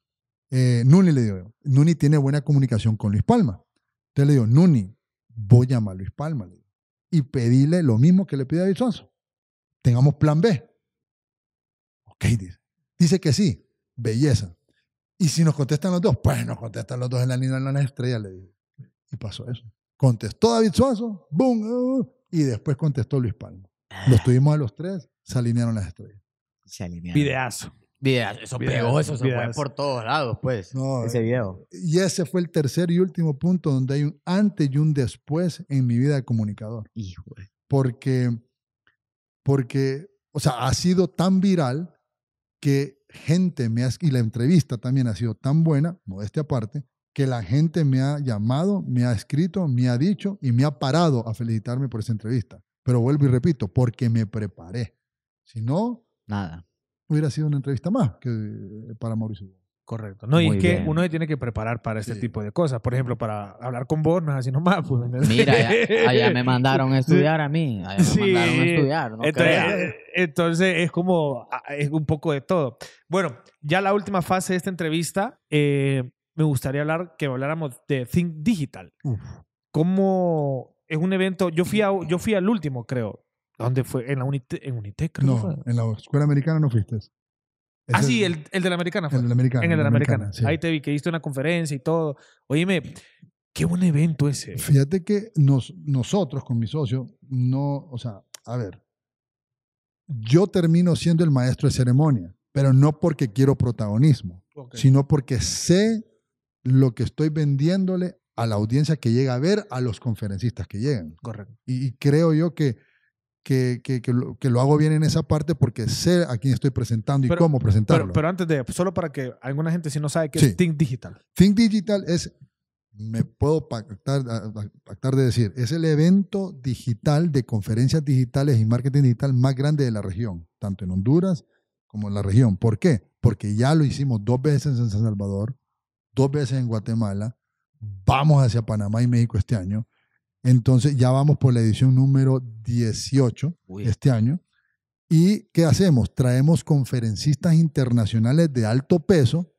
eh, Nuni le dijo, Nuni tiene buena comunicación con Luis Palma. Entonces le dijo, Nuni, voy a llamar a Luis Palma y pedirle lo mismo que le pide a David Tengamos plan B. Ok, dice. Dice que sí, belleza. Y si nos contestan los dos, pues nos contestan los dos en la línea de la estrella, le digo. Y pasó eso. Contestó David Suazo, boom, y después contestó Luis Palma. Lo ah. tuvimos a los tres se alinearon las estrellas. Se alinearon. Videazo. Videazo. Eso pegó, eso se fue por todos lados, pues. ese eh, video. Y ese fue el tercer y último punto donde hay un antes y un después en mi vida de comunicador. Hijo. Porque, porque, o sea, ha sido tan viral que gente me ha, y la entrevista también ha sido tan buena, modestia aparte, que la gente me ha llamado, me ha escrito, me ha dicho y me ha parado a felicitarme por esa entrevista. Pero vuelvo y repito, porque me preparé. Si no, nada. Hubiera sido una entrevista más que eh, para Mauricio. Correcto. No, y es que uno se tiene que preparar para este tipo de cosas. Por ejemplo, para hablar con vos, no es así nomás. Pues, Mira, allá, me mandaron a estudiar a mí. Allá me sí. mandaron a estudiar. Eh, entonces, es como, ah, es un poco de todo. Bueno, ya la última fase de esta entrevista, eh, me gustaría hablar, que habláramos de Think Digital. como ¿Cómo es un evento? Yo fui, yo fui al último, creo. ¿Dónde fue? ¿En la Unitec? No, en la Escuela Americana no fuiste. ah, sí, el, de la Americana fue. El la Americana. En el de la Americana. Ahí te vi que diste una conferencia y todo. Oíme, qué buen evento ese. ¿eh? Fíjate que nos, nosotros con mi socio, no, o sea, a ver, yo termino siendo el maestro de ceremonia, pero no porque quiero protagonismo, sino porque sé lo que estoy vendiéndole a la audiencia que llega a ver, a los conferencistas que llegan. Correcto. y creo yo que que, lo, que, lo, hago bien en esa parte porque sé a quién estoy presentando y cómo presentarlo. Pero, antes de, solo para que alguna gente si no sabe qué es Think Digital. Think Digital es, me puedo pactar, pactar, de decir, es el evento digital de conferencias digitales y marketing digital más grande de la región, tanto en Honduras como en la región. ¿Por qué? Porque ya lo hicimos dos veces en San Salvador, dos veces en Guatemala, vamos hacia Panamá y México este año entonces ya vamos por la edición número 18 este año. ¿Y qué hacemos? Traemos conferencistas internacionales de alto peso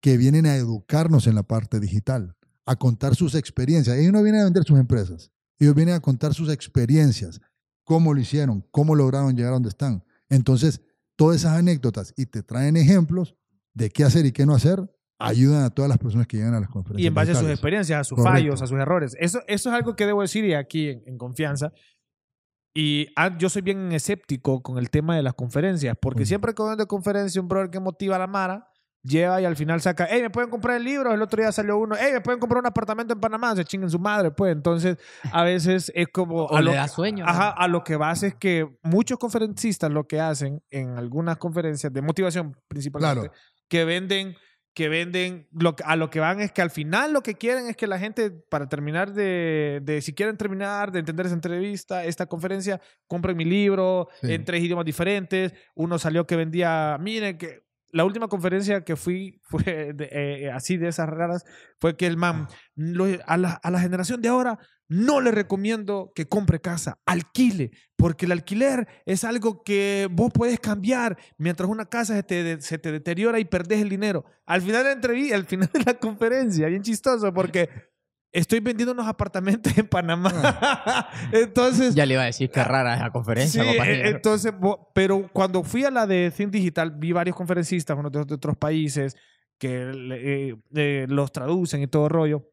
que vienen a educarnos en la parte digital, a contar sus experiencias. Ellos no vienen a vender sus empresas, ellos vienen a contar sus experiencias, cómo lo hicieron, cómo lograron llegar a donde están. Entonces, todas esas anécdotas y te traen ejemplos de qué hacer y qué no hacer, ayudan a todas las personas que llegan a las conferencias. Y en base a sus experiencias, a sus fallos, a sus errores. Eso, eso es algo que debo decir y aquí en, confianza. Y ah, yo soy bien escéptico con el tema de las conferencias, porque siempre que voy de conferencia, un brother que motiva a la Mara lleva y al final saca, hey, me pueden comprar el libro, el otro día salió uno, hey, me pueden comprar un apartamento en Panamá, se chinguen su madre, pues entonces a veces es como... a lo, da sueño. a lo que vas es que muchos conferencistas lo que hacen en algunas conferencias de motivación principalmente, que venden que venden, a lo que van es que al final lo que quieren es que la gente, para terminar de, si quieren terminar de entender esa entrevista, esta conferencia, compren mi libro en tres idiomas diferentes. Uno salió que vendía, miren, que la última conferencia que fui fue eh, así de esas raras, fue que el man, ah. a, a, la, generación de ahora no le recomiendo que compre casa, alquile, porque el alquiler es algo que vos puedes cambiar mientras una casa se te, deteriora y perdés el dinero. Al final de la al final de la conferencia, bien chistoso, porque estoy vendiendo unos apartamentos en Panamá. Ah. entonces. Ya le iba a decir que rara la conferencia. Eh, entonces, pero cuando fui a la de Think Digital, vi varios conferencistas, de, otros países, que eh, eh, los traducen y todo rollo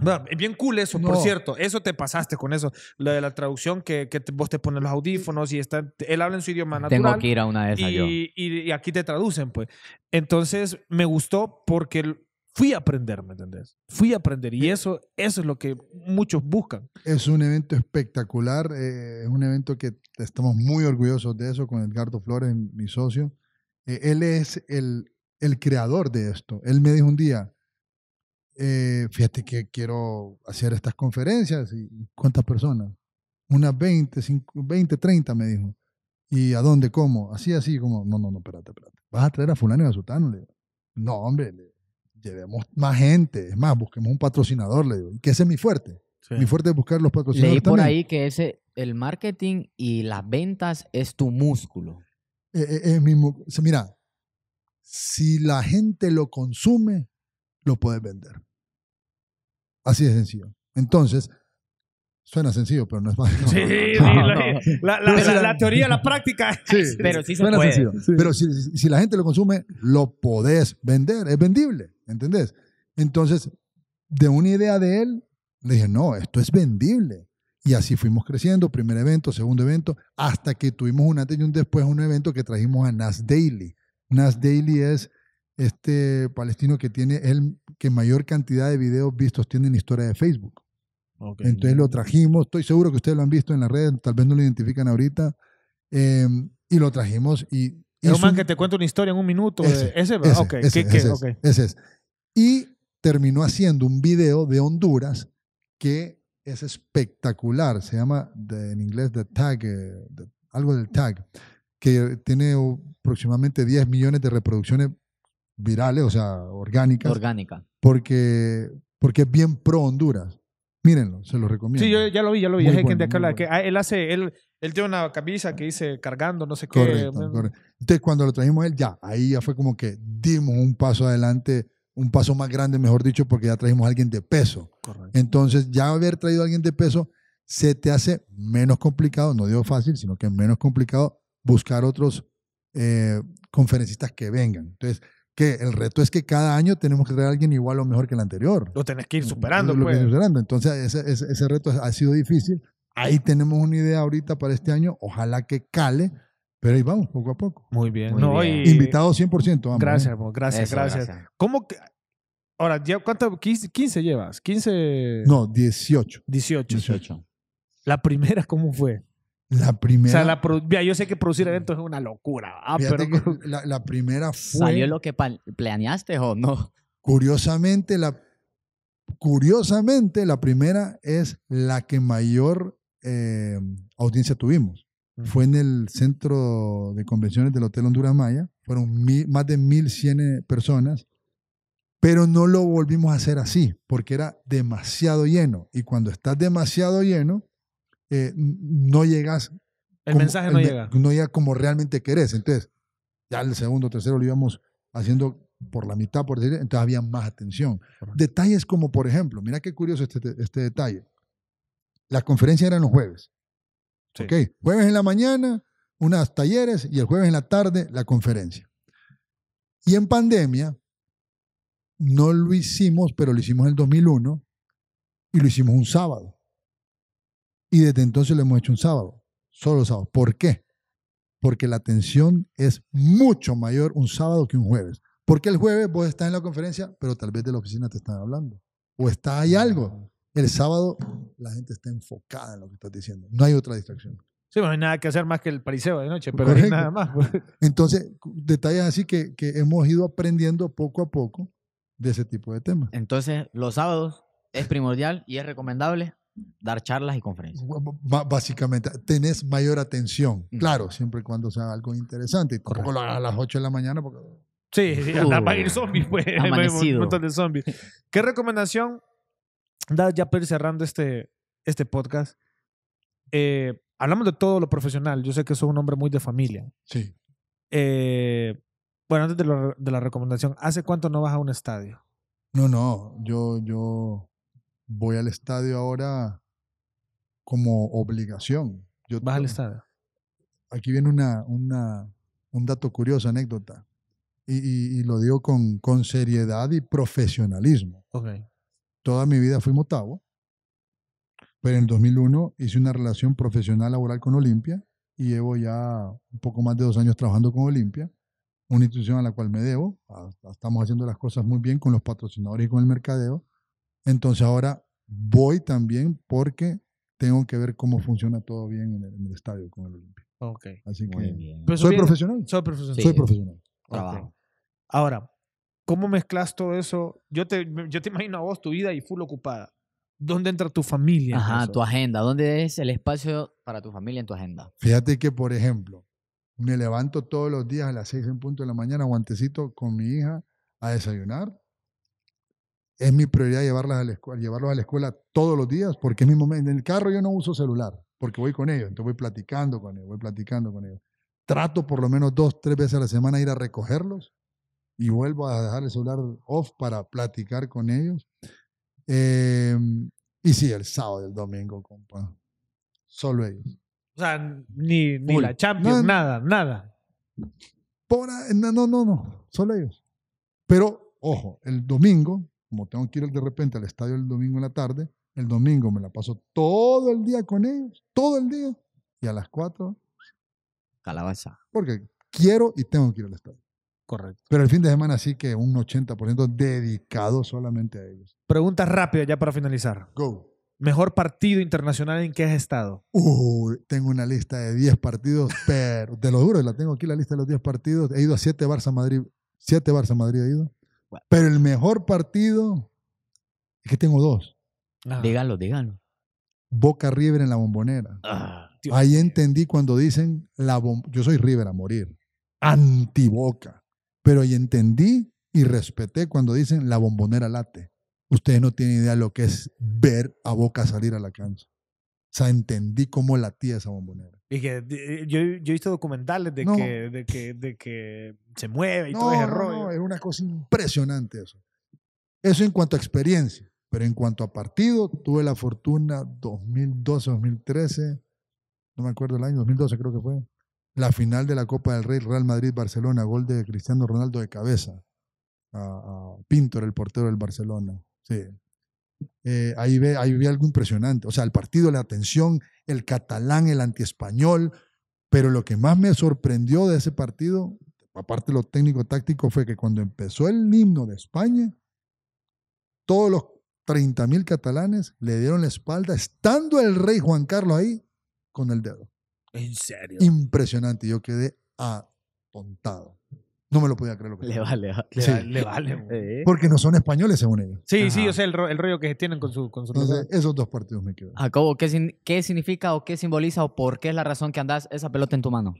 es eh, bien cool eso, por cierto. Eso te pasaste con eso. La de la traducción, que, vos te pones los audífonos y está, él habla en su idioma natural. Tengo que ir a una de esas y, Y, aquí te traducen, pues. Entonces, me gustó porque fui a aprender, ¿me entendés? Fui a aprender. Y eh. eso, eso es lo que muchos buscan. Es un evento espectacular. Eh, es un evento que estamos muy orgullosos de eso con Edgardo Flores, mi socio. él es el, el creador de esto. Él me dijo un día eh, fíjate que quiero hacer estas conferencias. ¿Y ¿Cuántas personas? Unas 20, 20, 30 me dijo. ¿Y a dónde? ¿Cómo? Así, así, como, no, no, no, espérate, espérate. ¿Vas a traer a fulano y a sutano? Le digo, no, hombre, llevemos más gente. Es más, busquemos un patrocinador, le digo. Que ese es mi fuerte. Mi fuerte es buscar los patrocinadores Leí por ahí que ese, el marketing y las ventas es tu músculo. Eh, eh, eh, mira, si la gente lo consume, lo puedes vender. Así de sencillo. Entonces, Suena sencillo, pero no es más. Sí, la, teoría, la práctica. pero sí suena Sencillo. Pero si, la gente lo consume, lo podés vender, es vendible, ¿entendés? Entonces, de una idea de él, le dije, no, esto es vendible. Y así fuimos creciendo, primer evento, segundo evento, hasta que tuvimos un antes y un después, un evento que trajimos a Nas Daily. Nas Daily es este palestino que tiene el que mayor cantidad de videos vistos tiene en la historia de Facebook. Entonces lo trajimos, estoy seguro que ustedes lo han visto en la red, tal vez no lo identifican ahorita, em, y lo trajimos y... Es un man que te cuenta una historia en un minuto. Ese, es. Y terminó haciendo un video de Honduras que es espectacular, se llama en inglés The Tag, eh, algo del Tag, que tiene aproximadamente 10 millones de reproducciones virales, o sea, orgánicas. Orgánica. Porque, porque es bien pro Honduras. Mírenlo, se lo recomiendo. Sí, yo ya lo vi, ya lo vi. que él hace, él, él tiene una camisa que dice cargando, no sé qué. Correcto, Entonces, cuando lo trajimos él, ya, ahí ya fue como que dimos un paso adelante, un paso más grande, mejor dicho, porque ya trajimos a alguien de peso. Correcto. Entonces, ya haber traído a alguien de peso, se te hace menos complicado, no digo fácil, sino que menos complicado buscar otros eh, conferencistas que vengan. Entonces, que el reto es que cada año tenemos que traer a alguien igual o mejor que el anterior. Lo tenés que ir superando. Lo, pues. que ir superando. Entonces, ese, ese, reto ha sido difícil. Ahí tenemos una idea ahorita para este año. Ojalá que cale. Pero ahí vamos, poco a poco. Muy bien. Invitado 100%. ¿eh? gracias, gracias, gracias, ¿Cómo que... Ahora, ¿cuánto? 15, llevas? 15... No, 18. 18. 18. La primera, ¿cómo fue? La primera. O sea, ya, yo sé que producir eventos es una locura. Ah, pero... la, primera fue. ¿Salió lo que planeaste o no? Curiosamente, la, curiosamente, la primera es la que mayor eh, audiencia tuvimos. Fue en el centro de convenciones del Hotel Honduras Maya. Fueron más de 1.100 eh, personas. Pero no lo volvimos a hacer así, porque era demasiado lleno. Y cuando estás demasiado lleno, eh, no llegas. El mensaje no llega. No llega como realmente querés. Entonces, ya el segundo, tercero lo íbamos haciendo por la mitad, por decir, entonces había más atención. Detalles como, por ejemplo, mira qué curioso este, este detalle. La conferencia era los jueves. Jueves en la mañana, unas talleres y el jueves en la tarde la conferencia. Y en pandemia, no lo hicimos, pero lo hicimos en el 2001 y lo hicimos un sábado. Y desde entonces lo hemos hecho un sábado, solo sábado. ¿Por qué? Porque la atención es mucho mayor un sábado que un jueves. Porque el jueves vos estás en la conferencia, pero tal vez de la oficina te están hablando. O está ahí algo. El sábado la gente está enfocada en lo que estás diciendo. No hay otra distracción. Sí, no hay nada que hacer más que el pariseo de noche, pero hay nada más. Pues. Entonces, detalles así que hemos ido aprendiendo poco a poco de ese tipo de temas. Entonces, los sábados es primordial y es recomendable dar charlas y conferencias. básicamente, tenés mayor atención, claro, siempre y cuando sea algo interesante. Por a las 8 de la mañana porque... Sí, sí ir zombies, pues, Un montón de zombies. ¿Qué recomendación das ya cerrando este, este podcast? Eh, hablamos de todo lo profesional. Yo sé que sos un hombre muy de familia. Sí. Eh, bueno, antes de, de la recomendación, ¿hace cuánto no vas a un estadio? No, no, yo, yo voy al estadio ahora como obligación. Yo Vas al estadio. Aquí viene una, un dato curioso, anécdota. Y, lo digo con, con, seriedad y profesionalismo. Toda mi vida fui motavo, pero en el 2001 hice una relación profesional laboral con Olimpia y llevo ya un poco más de dos años trabajando con Olimpia, una institución a la cual me debo. Ah, estamos haciendo las cosas muy bien con los patrocinadores y con el mercadeo entonces ahora voy también porque tengo que ver cómo funciona todo bien en el, estadio con el Olimpia. Ok. Así que pues soy profesional. Soy profesional. soy profesional. Ahora, ¿cómo mezclas todo eso? Yo te, yo te imagino a vos tu vida y full ocupada. ¿Dónde entra tu familia? Ajá, tu agenda. ¿Dónde es el espacio para tu familia en tu agenda? Fíjate que, por ejemplo, me levanto todos los días a las 6 en punto de la mañana, guantecito con mi hija, a desayunar es mi prioridad llevarlas a llevarlos a la escuela todos los días, porque En el carro yo no uso celular, porque voy con ellos, entonces voy platicando con ellos, voy platicando con ellos. Trato por lo menos dos, tres veces a la semana ir a recogerlos y vuelvo a dejar el celular off para platicar con ellos. Em, y sí, el sábado el domingo, compa. Solo ellos. O sea, ni, ni la Champions, nada, nada. no, no, no, solo ellos. Pero, ojo, el domingo como tengo que ir de repente al estadio el domingo en la tarde, el domingo me la paso todo el día con ellos, todo el día, y a las 4. Calabaza. Porque quiero y tengo que ir al estadio. Correcto. Pero el fin de semana sí que un 80% dedicado solamente a ellos. Preguntas rápida ya para finalizar. Go. Mejor partido internacional en qué has estado. Uy, tengo una lista de 10 partidos, pero de lo duro la tengo aquí la lista de los 10 partidos. He ido a 7 Barça Madrid. 7 Barça Madrid he ido. Pero el mejor partido, es que tengo dos. galo de galo. Boca River en la bombonera. Ah. Ahí entendí cuando dicen, la yo soy River a morir, Anti-Boca. Pero ahí entendí y respeté cuando dicen la bombonera late. Ustedes no tienen idea lo que es ver a Boca salir a la cancha. O sea, entendí cómo latía esa bombonera. Y que eh, yo, yo he visto documentales de, que, de, que, de que se mueve y todo ese no, No, es una cosa impresionante eso. Eso en cuanto a experiencia. Pero en cuanto a partido, tuve la fortuna 2012-2013, no me acuerdo el año, 2012 creo que fue, la final de la Copa del Rey Real Madrid-Barcelona, gol de Cristiano Ronaldo de cabeza. A, a Pintor, el portero del Barcelona. Sí, eh, ahí, ve, ahí algo impresionante. O sea, el partido, la atención, el catalán, el antiespañol. Pero lo que más me sorprendió de ese partido, aparte de lo técnico-táctico, fue que cuando empezó el himno de España, todos los 30 mil catalanes le dieron la espalda, estando el rey Juan Carlos ahí con el dedo. En serio. Impresionante. Yo quedé atontado. No me lo podía creer lo que Le vale, le, vale. Porque no son españoles, según ellos. Sí, sí, yo sé el, rollo que tienen con su... Con esos dos partidos me quedan. Jacobo, ah, ¿qué, ¿qué significa o qué simboliza o por qué es la razón que andas esa pelota en tu mano?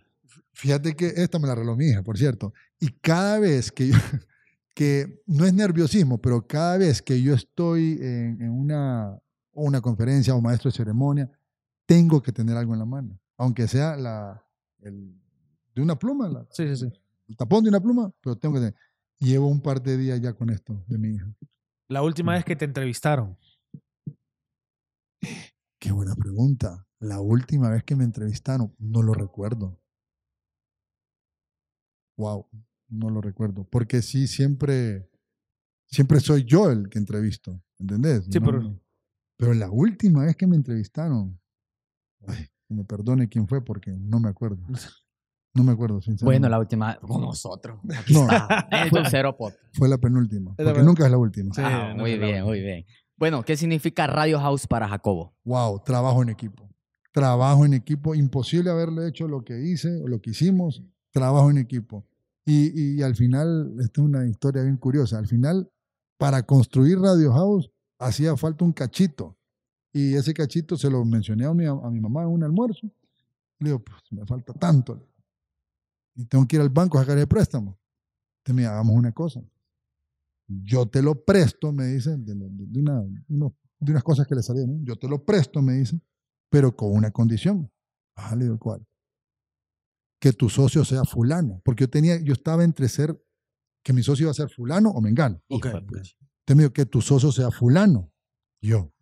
Fíjate que esta me la regaló mi por cierto. Y cada vez que yo, que no es nerviosismo, pero cada vez que yo estoy en, una, una conferencia o maestro de ceremonia, tengo que tener algo en la mano, aunque sea la, de una pluma, sí, sí, sí tapón de una pluma, pero tengo que tener. Llevo un par de días ya con esto de mi hija. La última mm. vez que te entrevistaron. Qué buena pregunta. La última vez que me entrevistaron, no lo recuerdo. Wow, no lo recuerdo. Porque sí, siempre, siempre soy yo el que entrevisto, ¿entendés? Sí, pero... la última vez que me entrevistaron, me perdone quién fue porque no me acuerdo. No me acuerdo, sinceramente. Bueno, la última con nosotros. Aquí no, está. Fue, cero fue la penúltima. Porque nunca es la última. Sí, ah, muy bien, muy bien. Bueno, ¿qué significa Radio House para Jacobo? Wow, trabajo en equipo. Trabajo en equipo. Imposible haberle hecho lo que hice o lo que hicimos. Trabajo en equipo. Y, al final, esta es una historia bien curiosa. Al final, para construir Radio House hacía falta un cachito. Y ese cachito se lo mencioné a mi, a mi mamá en un almuerzo. Le digo, pues me falta tanto y tengo que ir al banco a sacar el préstamo. te me hagamos una cosa. Yo te lo presto, me dicen, de, una, de unas cosas que le salieron. Yo te lo presto, me dicen, pero con una condición. vale le digo, ¿cuál? Que tu socio sea fulano. Porque yo, tenía, yo estaba entre ser que mi socio iba a ser fulano o mengano. Pues. Pues. Me okay. Te digo, que tu socio sea fulano. Yo.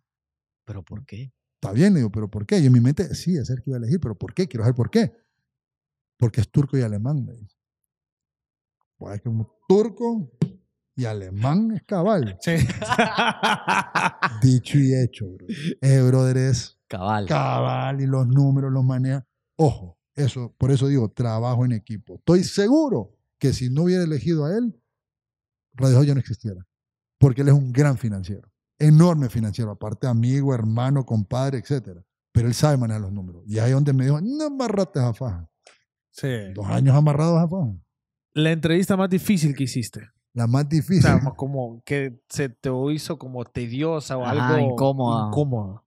¿Pero por qué? Está bien, le digo, ¿pero por qué? Y en mi mente, sí, es el que iba a elegir, pero ¿por qué? Quiero saber por qué porque es turco y alemán, me dice. Pues es que un turco y alemán es cabal. Sí. Dicho y hecho, bro. Eh, brother es cabal. Cabal y los números los maneja. Ojo, eso, por eso digo, trabajo en equipo. Estoy seguro que si no hubiera elegido a él, Radio Joya no existiera. Porque él es un gran financiero, enorme financiero, aparte amigo, hermano, compadre, etc. Pero él sabe manejar los números. Y ahí es donde me dijo, no más ratas a faja. Sí. Dos años amarrados a Japón. La entrevista más difícil que hiciste. La más difícil. O sea, como que se te hizo como tediosa o algo incómoda. incómoda.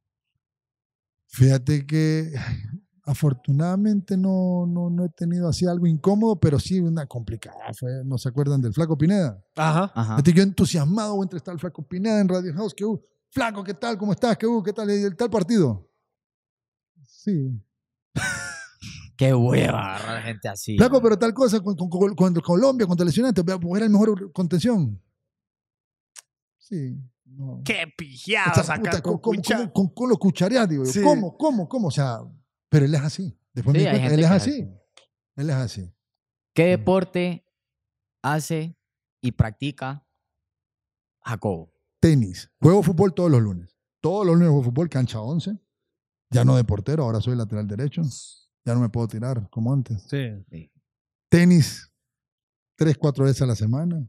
Fíjate que afortunadamente no, no, no, he tenido así algo incómodo, pero sí una complicada. ¿No se acuerdan del Flaco Pineda? Ajá. Ajá. Yo entusiasmado entre estar el Flaco Pineda en Radio House. Que, hubo? Uh, Flaco, ¿qué tal? ¿Cómo estás? ¿Qué, hubo? Uh, ¿Qué tal? ¿El tal partido? Sí. Qué hueva agarrar gente así. Flaco, pero tal cosa con, colombia con, Colombia, contra lesionante, pues, era el mejor contención. Sí. Qué pijado sacar con, los digo ¿Cómo, cómo, cómo? O sea, pero él es así. Después él es así. Él es así. ¿Qué mm. deporte hace y practica Jacobo? Tenis. Juego fútbol todos los lunes. Todos los lunes juego fútbol, cancha 11. Ya no de portero, ahora soy lateral derecho. Ya no me puedo tirar como antes. Tenis tres, cuatro veces a la semana.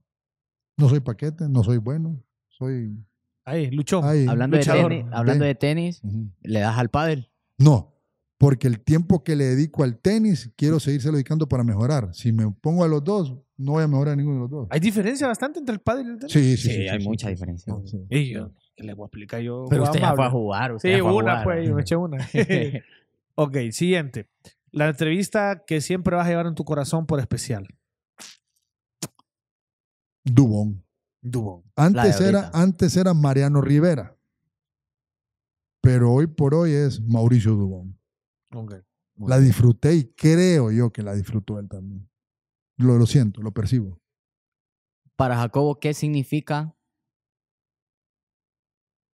No soy paquete, no soy bueno. Soy. Ahí, luchó. hablando, de tenis, hablando de tenis, ¿le das al pádel? No, porque el tiempo que le dedico al tenis quiero seguirse dedicando para mejorar. Si me pongo a los dos, no voy a mejorar a ninguno de los dos. ¿Hay diferencia bastante entre el pádel y el tenis? Sí, sí, hay mucha diferencia. yo, le voy a explicar yo? Pero usted a jugar. sí, una, pues, me eché una. Ok, siguiente. La entrevista que siempre vas a llevar en tu corazón por especial. Dubón. Dubón. Antes era, antes era Mariano Rivera. Pero hoy por hoy es Mauricio Dubón. Okay. La disfruté y creo yo que la disfrutó él también. Lo, lo siento, lo percibo. Para Jacobo, ¿qué significa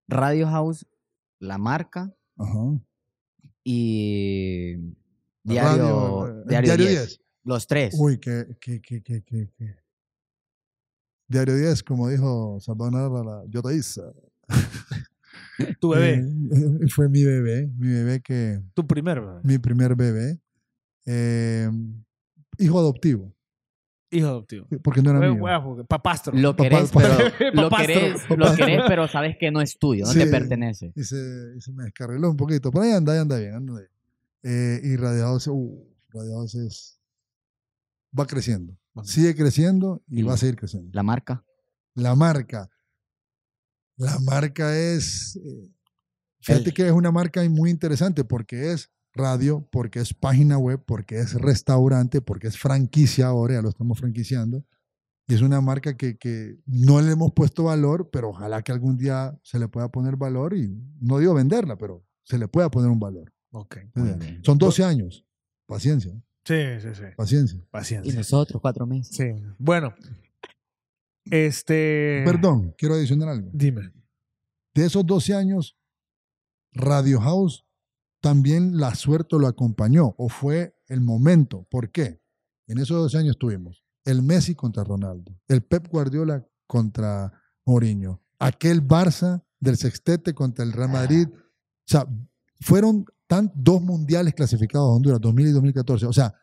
Radio House, la marca, Ajá y Diario, 10, eh, Los tres. Uy, que, que, que, que, que, Diario 10, como dijo Sabana, yo te hice. tu bebé. fue mi bebé, mi bebé que... Tu primer bebé. Mi primer bebé. Eh, hijo adoptivo. Hijo adoptivo. Porque no era mío. papastro. Lo querés, pero, lo, querés, lo querés, pero sabes que no es tuyo, no te pertenece. Y se, me descarriló un poquito. Pero ahí anda, ahí anda bien, anda bien. Eh, y Radiados, uh, Radiados es, va creciendo. Sigue creciendo y, va a seguir creciendo. ¿La marca? La marca. La marca es... Eh, fíjate que es una marca muy interesante porque es radio, porque es página web, porque es restaurante, porque es franquicia ahora, ya lo estamos franquiciando. Y es una marca que, no le hemos puesto valor, pero ojalá que algún día se le pueda poner valor y no digo venderla, pero se le pueda poner un valor. Okay, son 12 años. Paciencia. Sí, sí, sí. Paciencia. Paciencia. Y nosotros, cuatro meses. Sí. Bueno, este. Perdón, quiero adicionar algo. Dime. De esos 12 años, Radio House también la suerte lo acompañó o fue el momento. ¿Por qué? En esos dos años tuvimos el Messi contra Ronaldo, el Pep Guardiola contra Mourinho, aquel Barça del sextete contra el Real Madrid. O sea, fueron dos mundiales clasificados a Honduras, 2000 y 2014. O sea,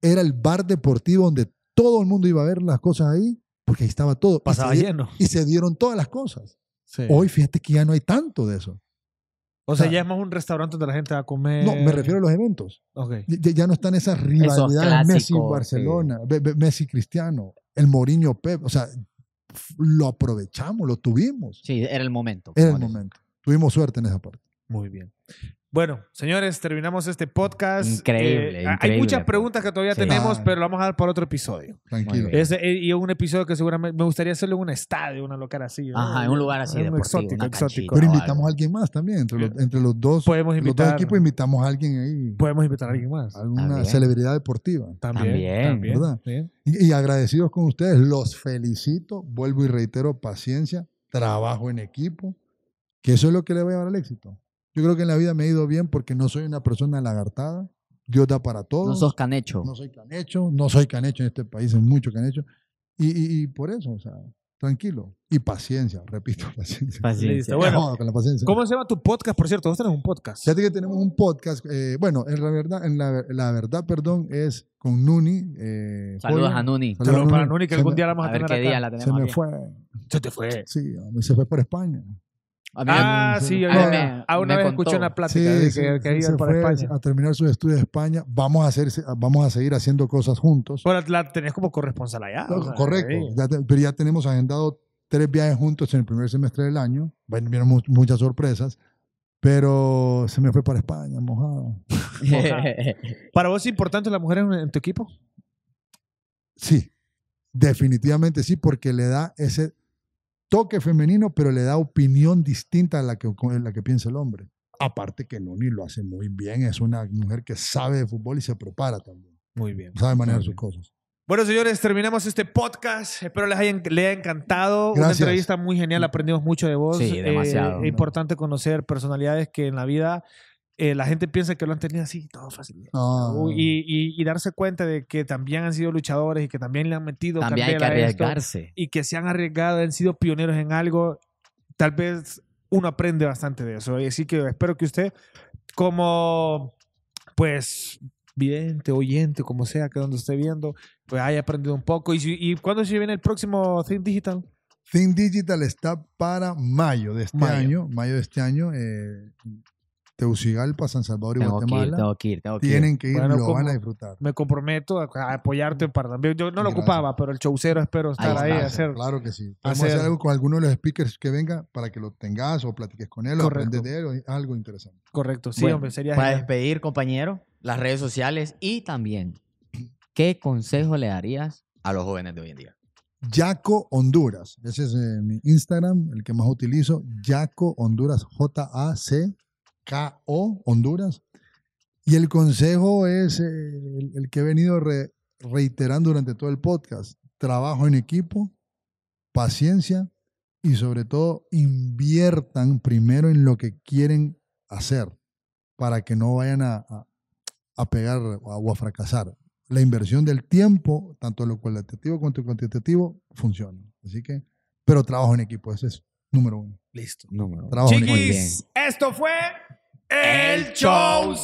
era el bar deportivo donde todo el mundo iba a ver las cosas ahí, porque ahí estaba todo. Pasaba lleno. Y se dieron todas las cosas. Hoy fíjate que ya no hay tanto de eso. O sea, ya es más un restaurante donde la gente va a comer. No, me refiero a los eventos. Okay. Ya, no están esas rivalidades Messi-Barcelona, Messi-Cristiano, el Mourinho-Pep. O sea, lo aprovechamos, lo tuvimos. Sí, era el momento. Era el momento. Tuvimos suerte en esa parte. Muy bien. Bueno, señores, terminamos este podcast. Increíble. Eh, hay muchas preguntas que todavía tenemos, ah. pero lo vamos a dar por otro episodio. Tranquilo. Eh, y un episodio que seguramente me gustaría hacerlo en un estadio, una local así. Ajá, en un lugar así. exótico, Pero invitamos a alguien más también. Entre los, dos, Podemos invitar, equipos invitamos a alguien ahí. Podemos invitar a alguien más. Alguna celebridad deportiva. También. También. ¿verdad? Y, y agradecidos con ustedes. Los felicito. Vuelvo y reitero, paciencia, trabajo en equipo, que eso es lo que le va a llevar al éxito. Yo creo que en la vida me he ido bien porque no soy una persona lagartada. Dios da para todos. No sos canecho. No soy canecho, no soy canecho en este país, es mucho canecho. Y, y, y por eso, o sea, tranquilo. Y paciencia, repito, paciencia. Paciencia. Bueno, con la paciencia. ¿Cómo se llama tu podcast, por cierto? Vos tenés un podcast. Fíjate que tenemos un podcast. Eh, bueno, la verdad, la, verdad, perdón, es con Nuni. Eh, Saludos a Nuni. Saludos, para Nuni, que algún día la vamos a, tener. acá. se me fue. Se te fue. Sí, se fue por España ah, sí, yo a, una vez escuché una plática de que, España. A terminar sus estudios en España, vamos a, hacer, vamos a seguir haciendo cosas juntos. Bueno, la tenés como corresponsal allá. correcto, pero ya tenemos agendado tres viajes juntos en el primer semestre del año. Bueno, vieron muchas sorpresas, pero se me fue para España, mojado. ¿Para vos es importante la mujer en tu equipo? Sí, definitivamente sí, porque le da ese toque femenino, pero le da opinión distinta a la que, la que piensa el hombre. Aparte que ni lo hace muy bien, es una mujer que sabe de fútbol y se prepara también. Muy bien. Sabe manejar sus cosas. Bueno, señores, terminamos este podcast. Espero les haya, les encantado. Una entrevista muy genial. Aprendimos mucho de vos. Sí, es eh, importante conocer personalidades que en la vida eh, la gente piensa que lo han tenido así, todo fácil. Y, darse cuenta de que también han sido luchadores y que también le han metido. También arriesgarse. y que se han arriesgado, han sido pioneros en algo. Tal vez uno aprende bastante de eso. Así que espero que usted, como pues vidente, oyente, como sea, que donde esté viendo, pues haya aprendido un poco. ¿Y, y cuándo se viene el próximo Think Digital? Think Digital está para mayo de este año. Mayo de este año. Eh, Teucigalpa, San Salvador y Guatemala. Tienen que ir, lo van a disfrutar. Me comprometo a apoyarte mm. para también. Yo no lo ocupaba, pero el showcero espero estar ahí, a hacer. Claro que sí. Vamos hacer. hacer algo con alguno de los speakers que venga para que lo tengas o platiques con él o aprendes de él, algo interesante. Correcto, sí, hombre, sería. Para despedir, compañero, las redes sociales y también, ¿qué consejo le darías a los jóvenes de hoy en día? Yaco Honduras. Ese es eh, mi Instagram, el que más utilizo. Yaco Honduras, J-A-C KO Honduras. Y el consejo es eh, el, que he venido reiterando durante todo el podcast. Trabajo en equipo, paciencia y sobre todo inviertan primero en lo que quieren hacer para que no vayan a, a, pegar o a fracasar. La inversión del tiempo, tanto lo cualitativo como lo cuantitativo, funciona. Así que, pero trabajo en equipo, ese es Número uno. Listo. Número uno. Chiquis, esto fue El Show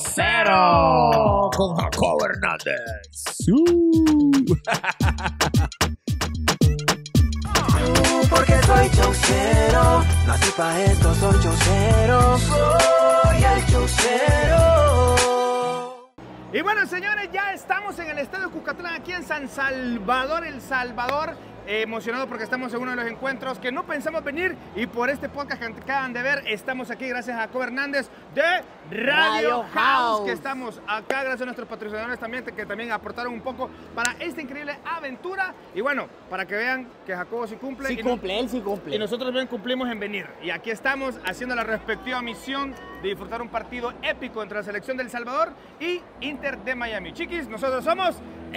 con Jacob Hernández. Porque soy chaucero, nací pa' esto, soy chaucero, soy el chaucero. Y bueno, señores, ya estamos en el Estadio Cucatlán, aquí en San Salvador, El Salvador emocionado porque estamos en uno de los encuentros que no pensamos venir y por este podcast que acaban de ver estamos aquí gracias a Jacob Hernández de Radio, House, que estamos acá gracias a nuestros patrocinadores también que también aportaron un poco para esta increíble aventura y bueno, para que vean que Jacobo sí cumple. y cumple, él sí cumple. Y nosotros también cumplimos en venir y aquí estamos haciendo la respectiva misión de disfrutar un partido épico entre la selección del Salvador y Inter de Miami. Chiquis, nosotros somos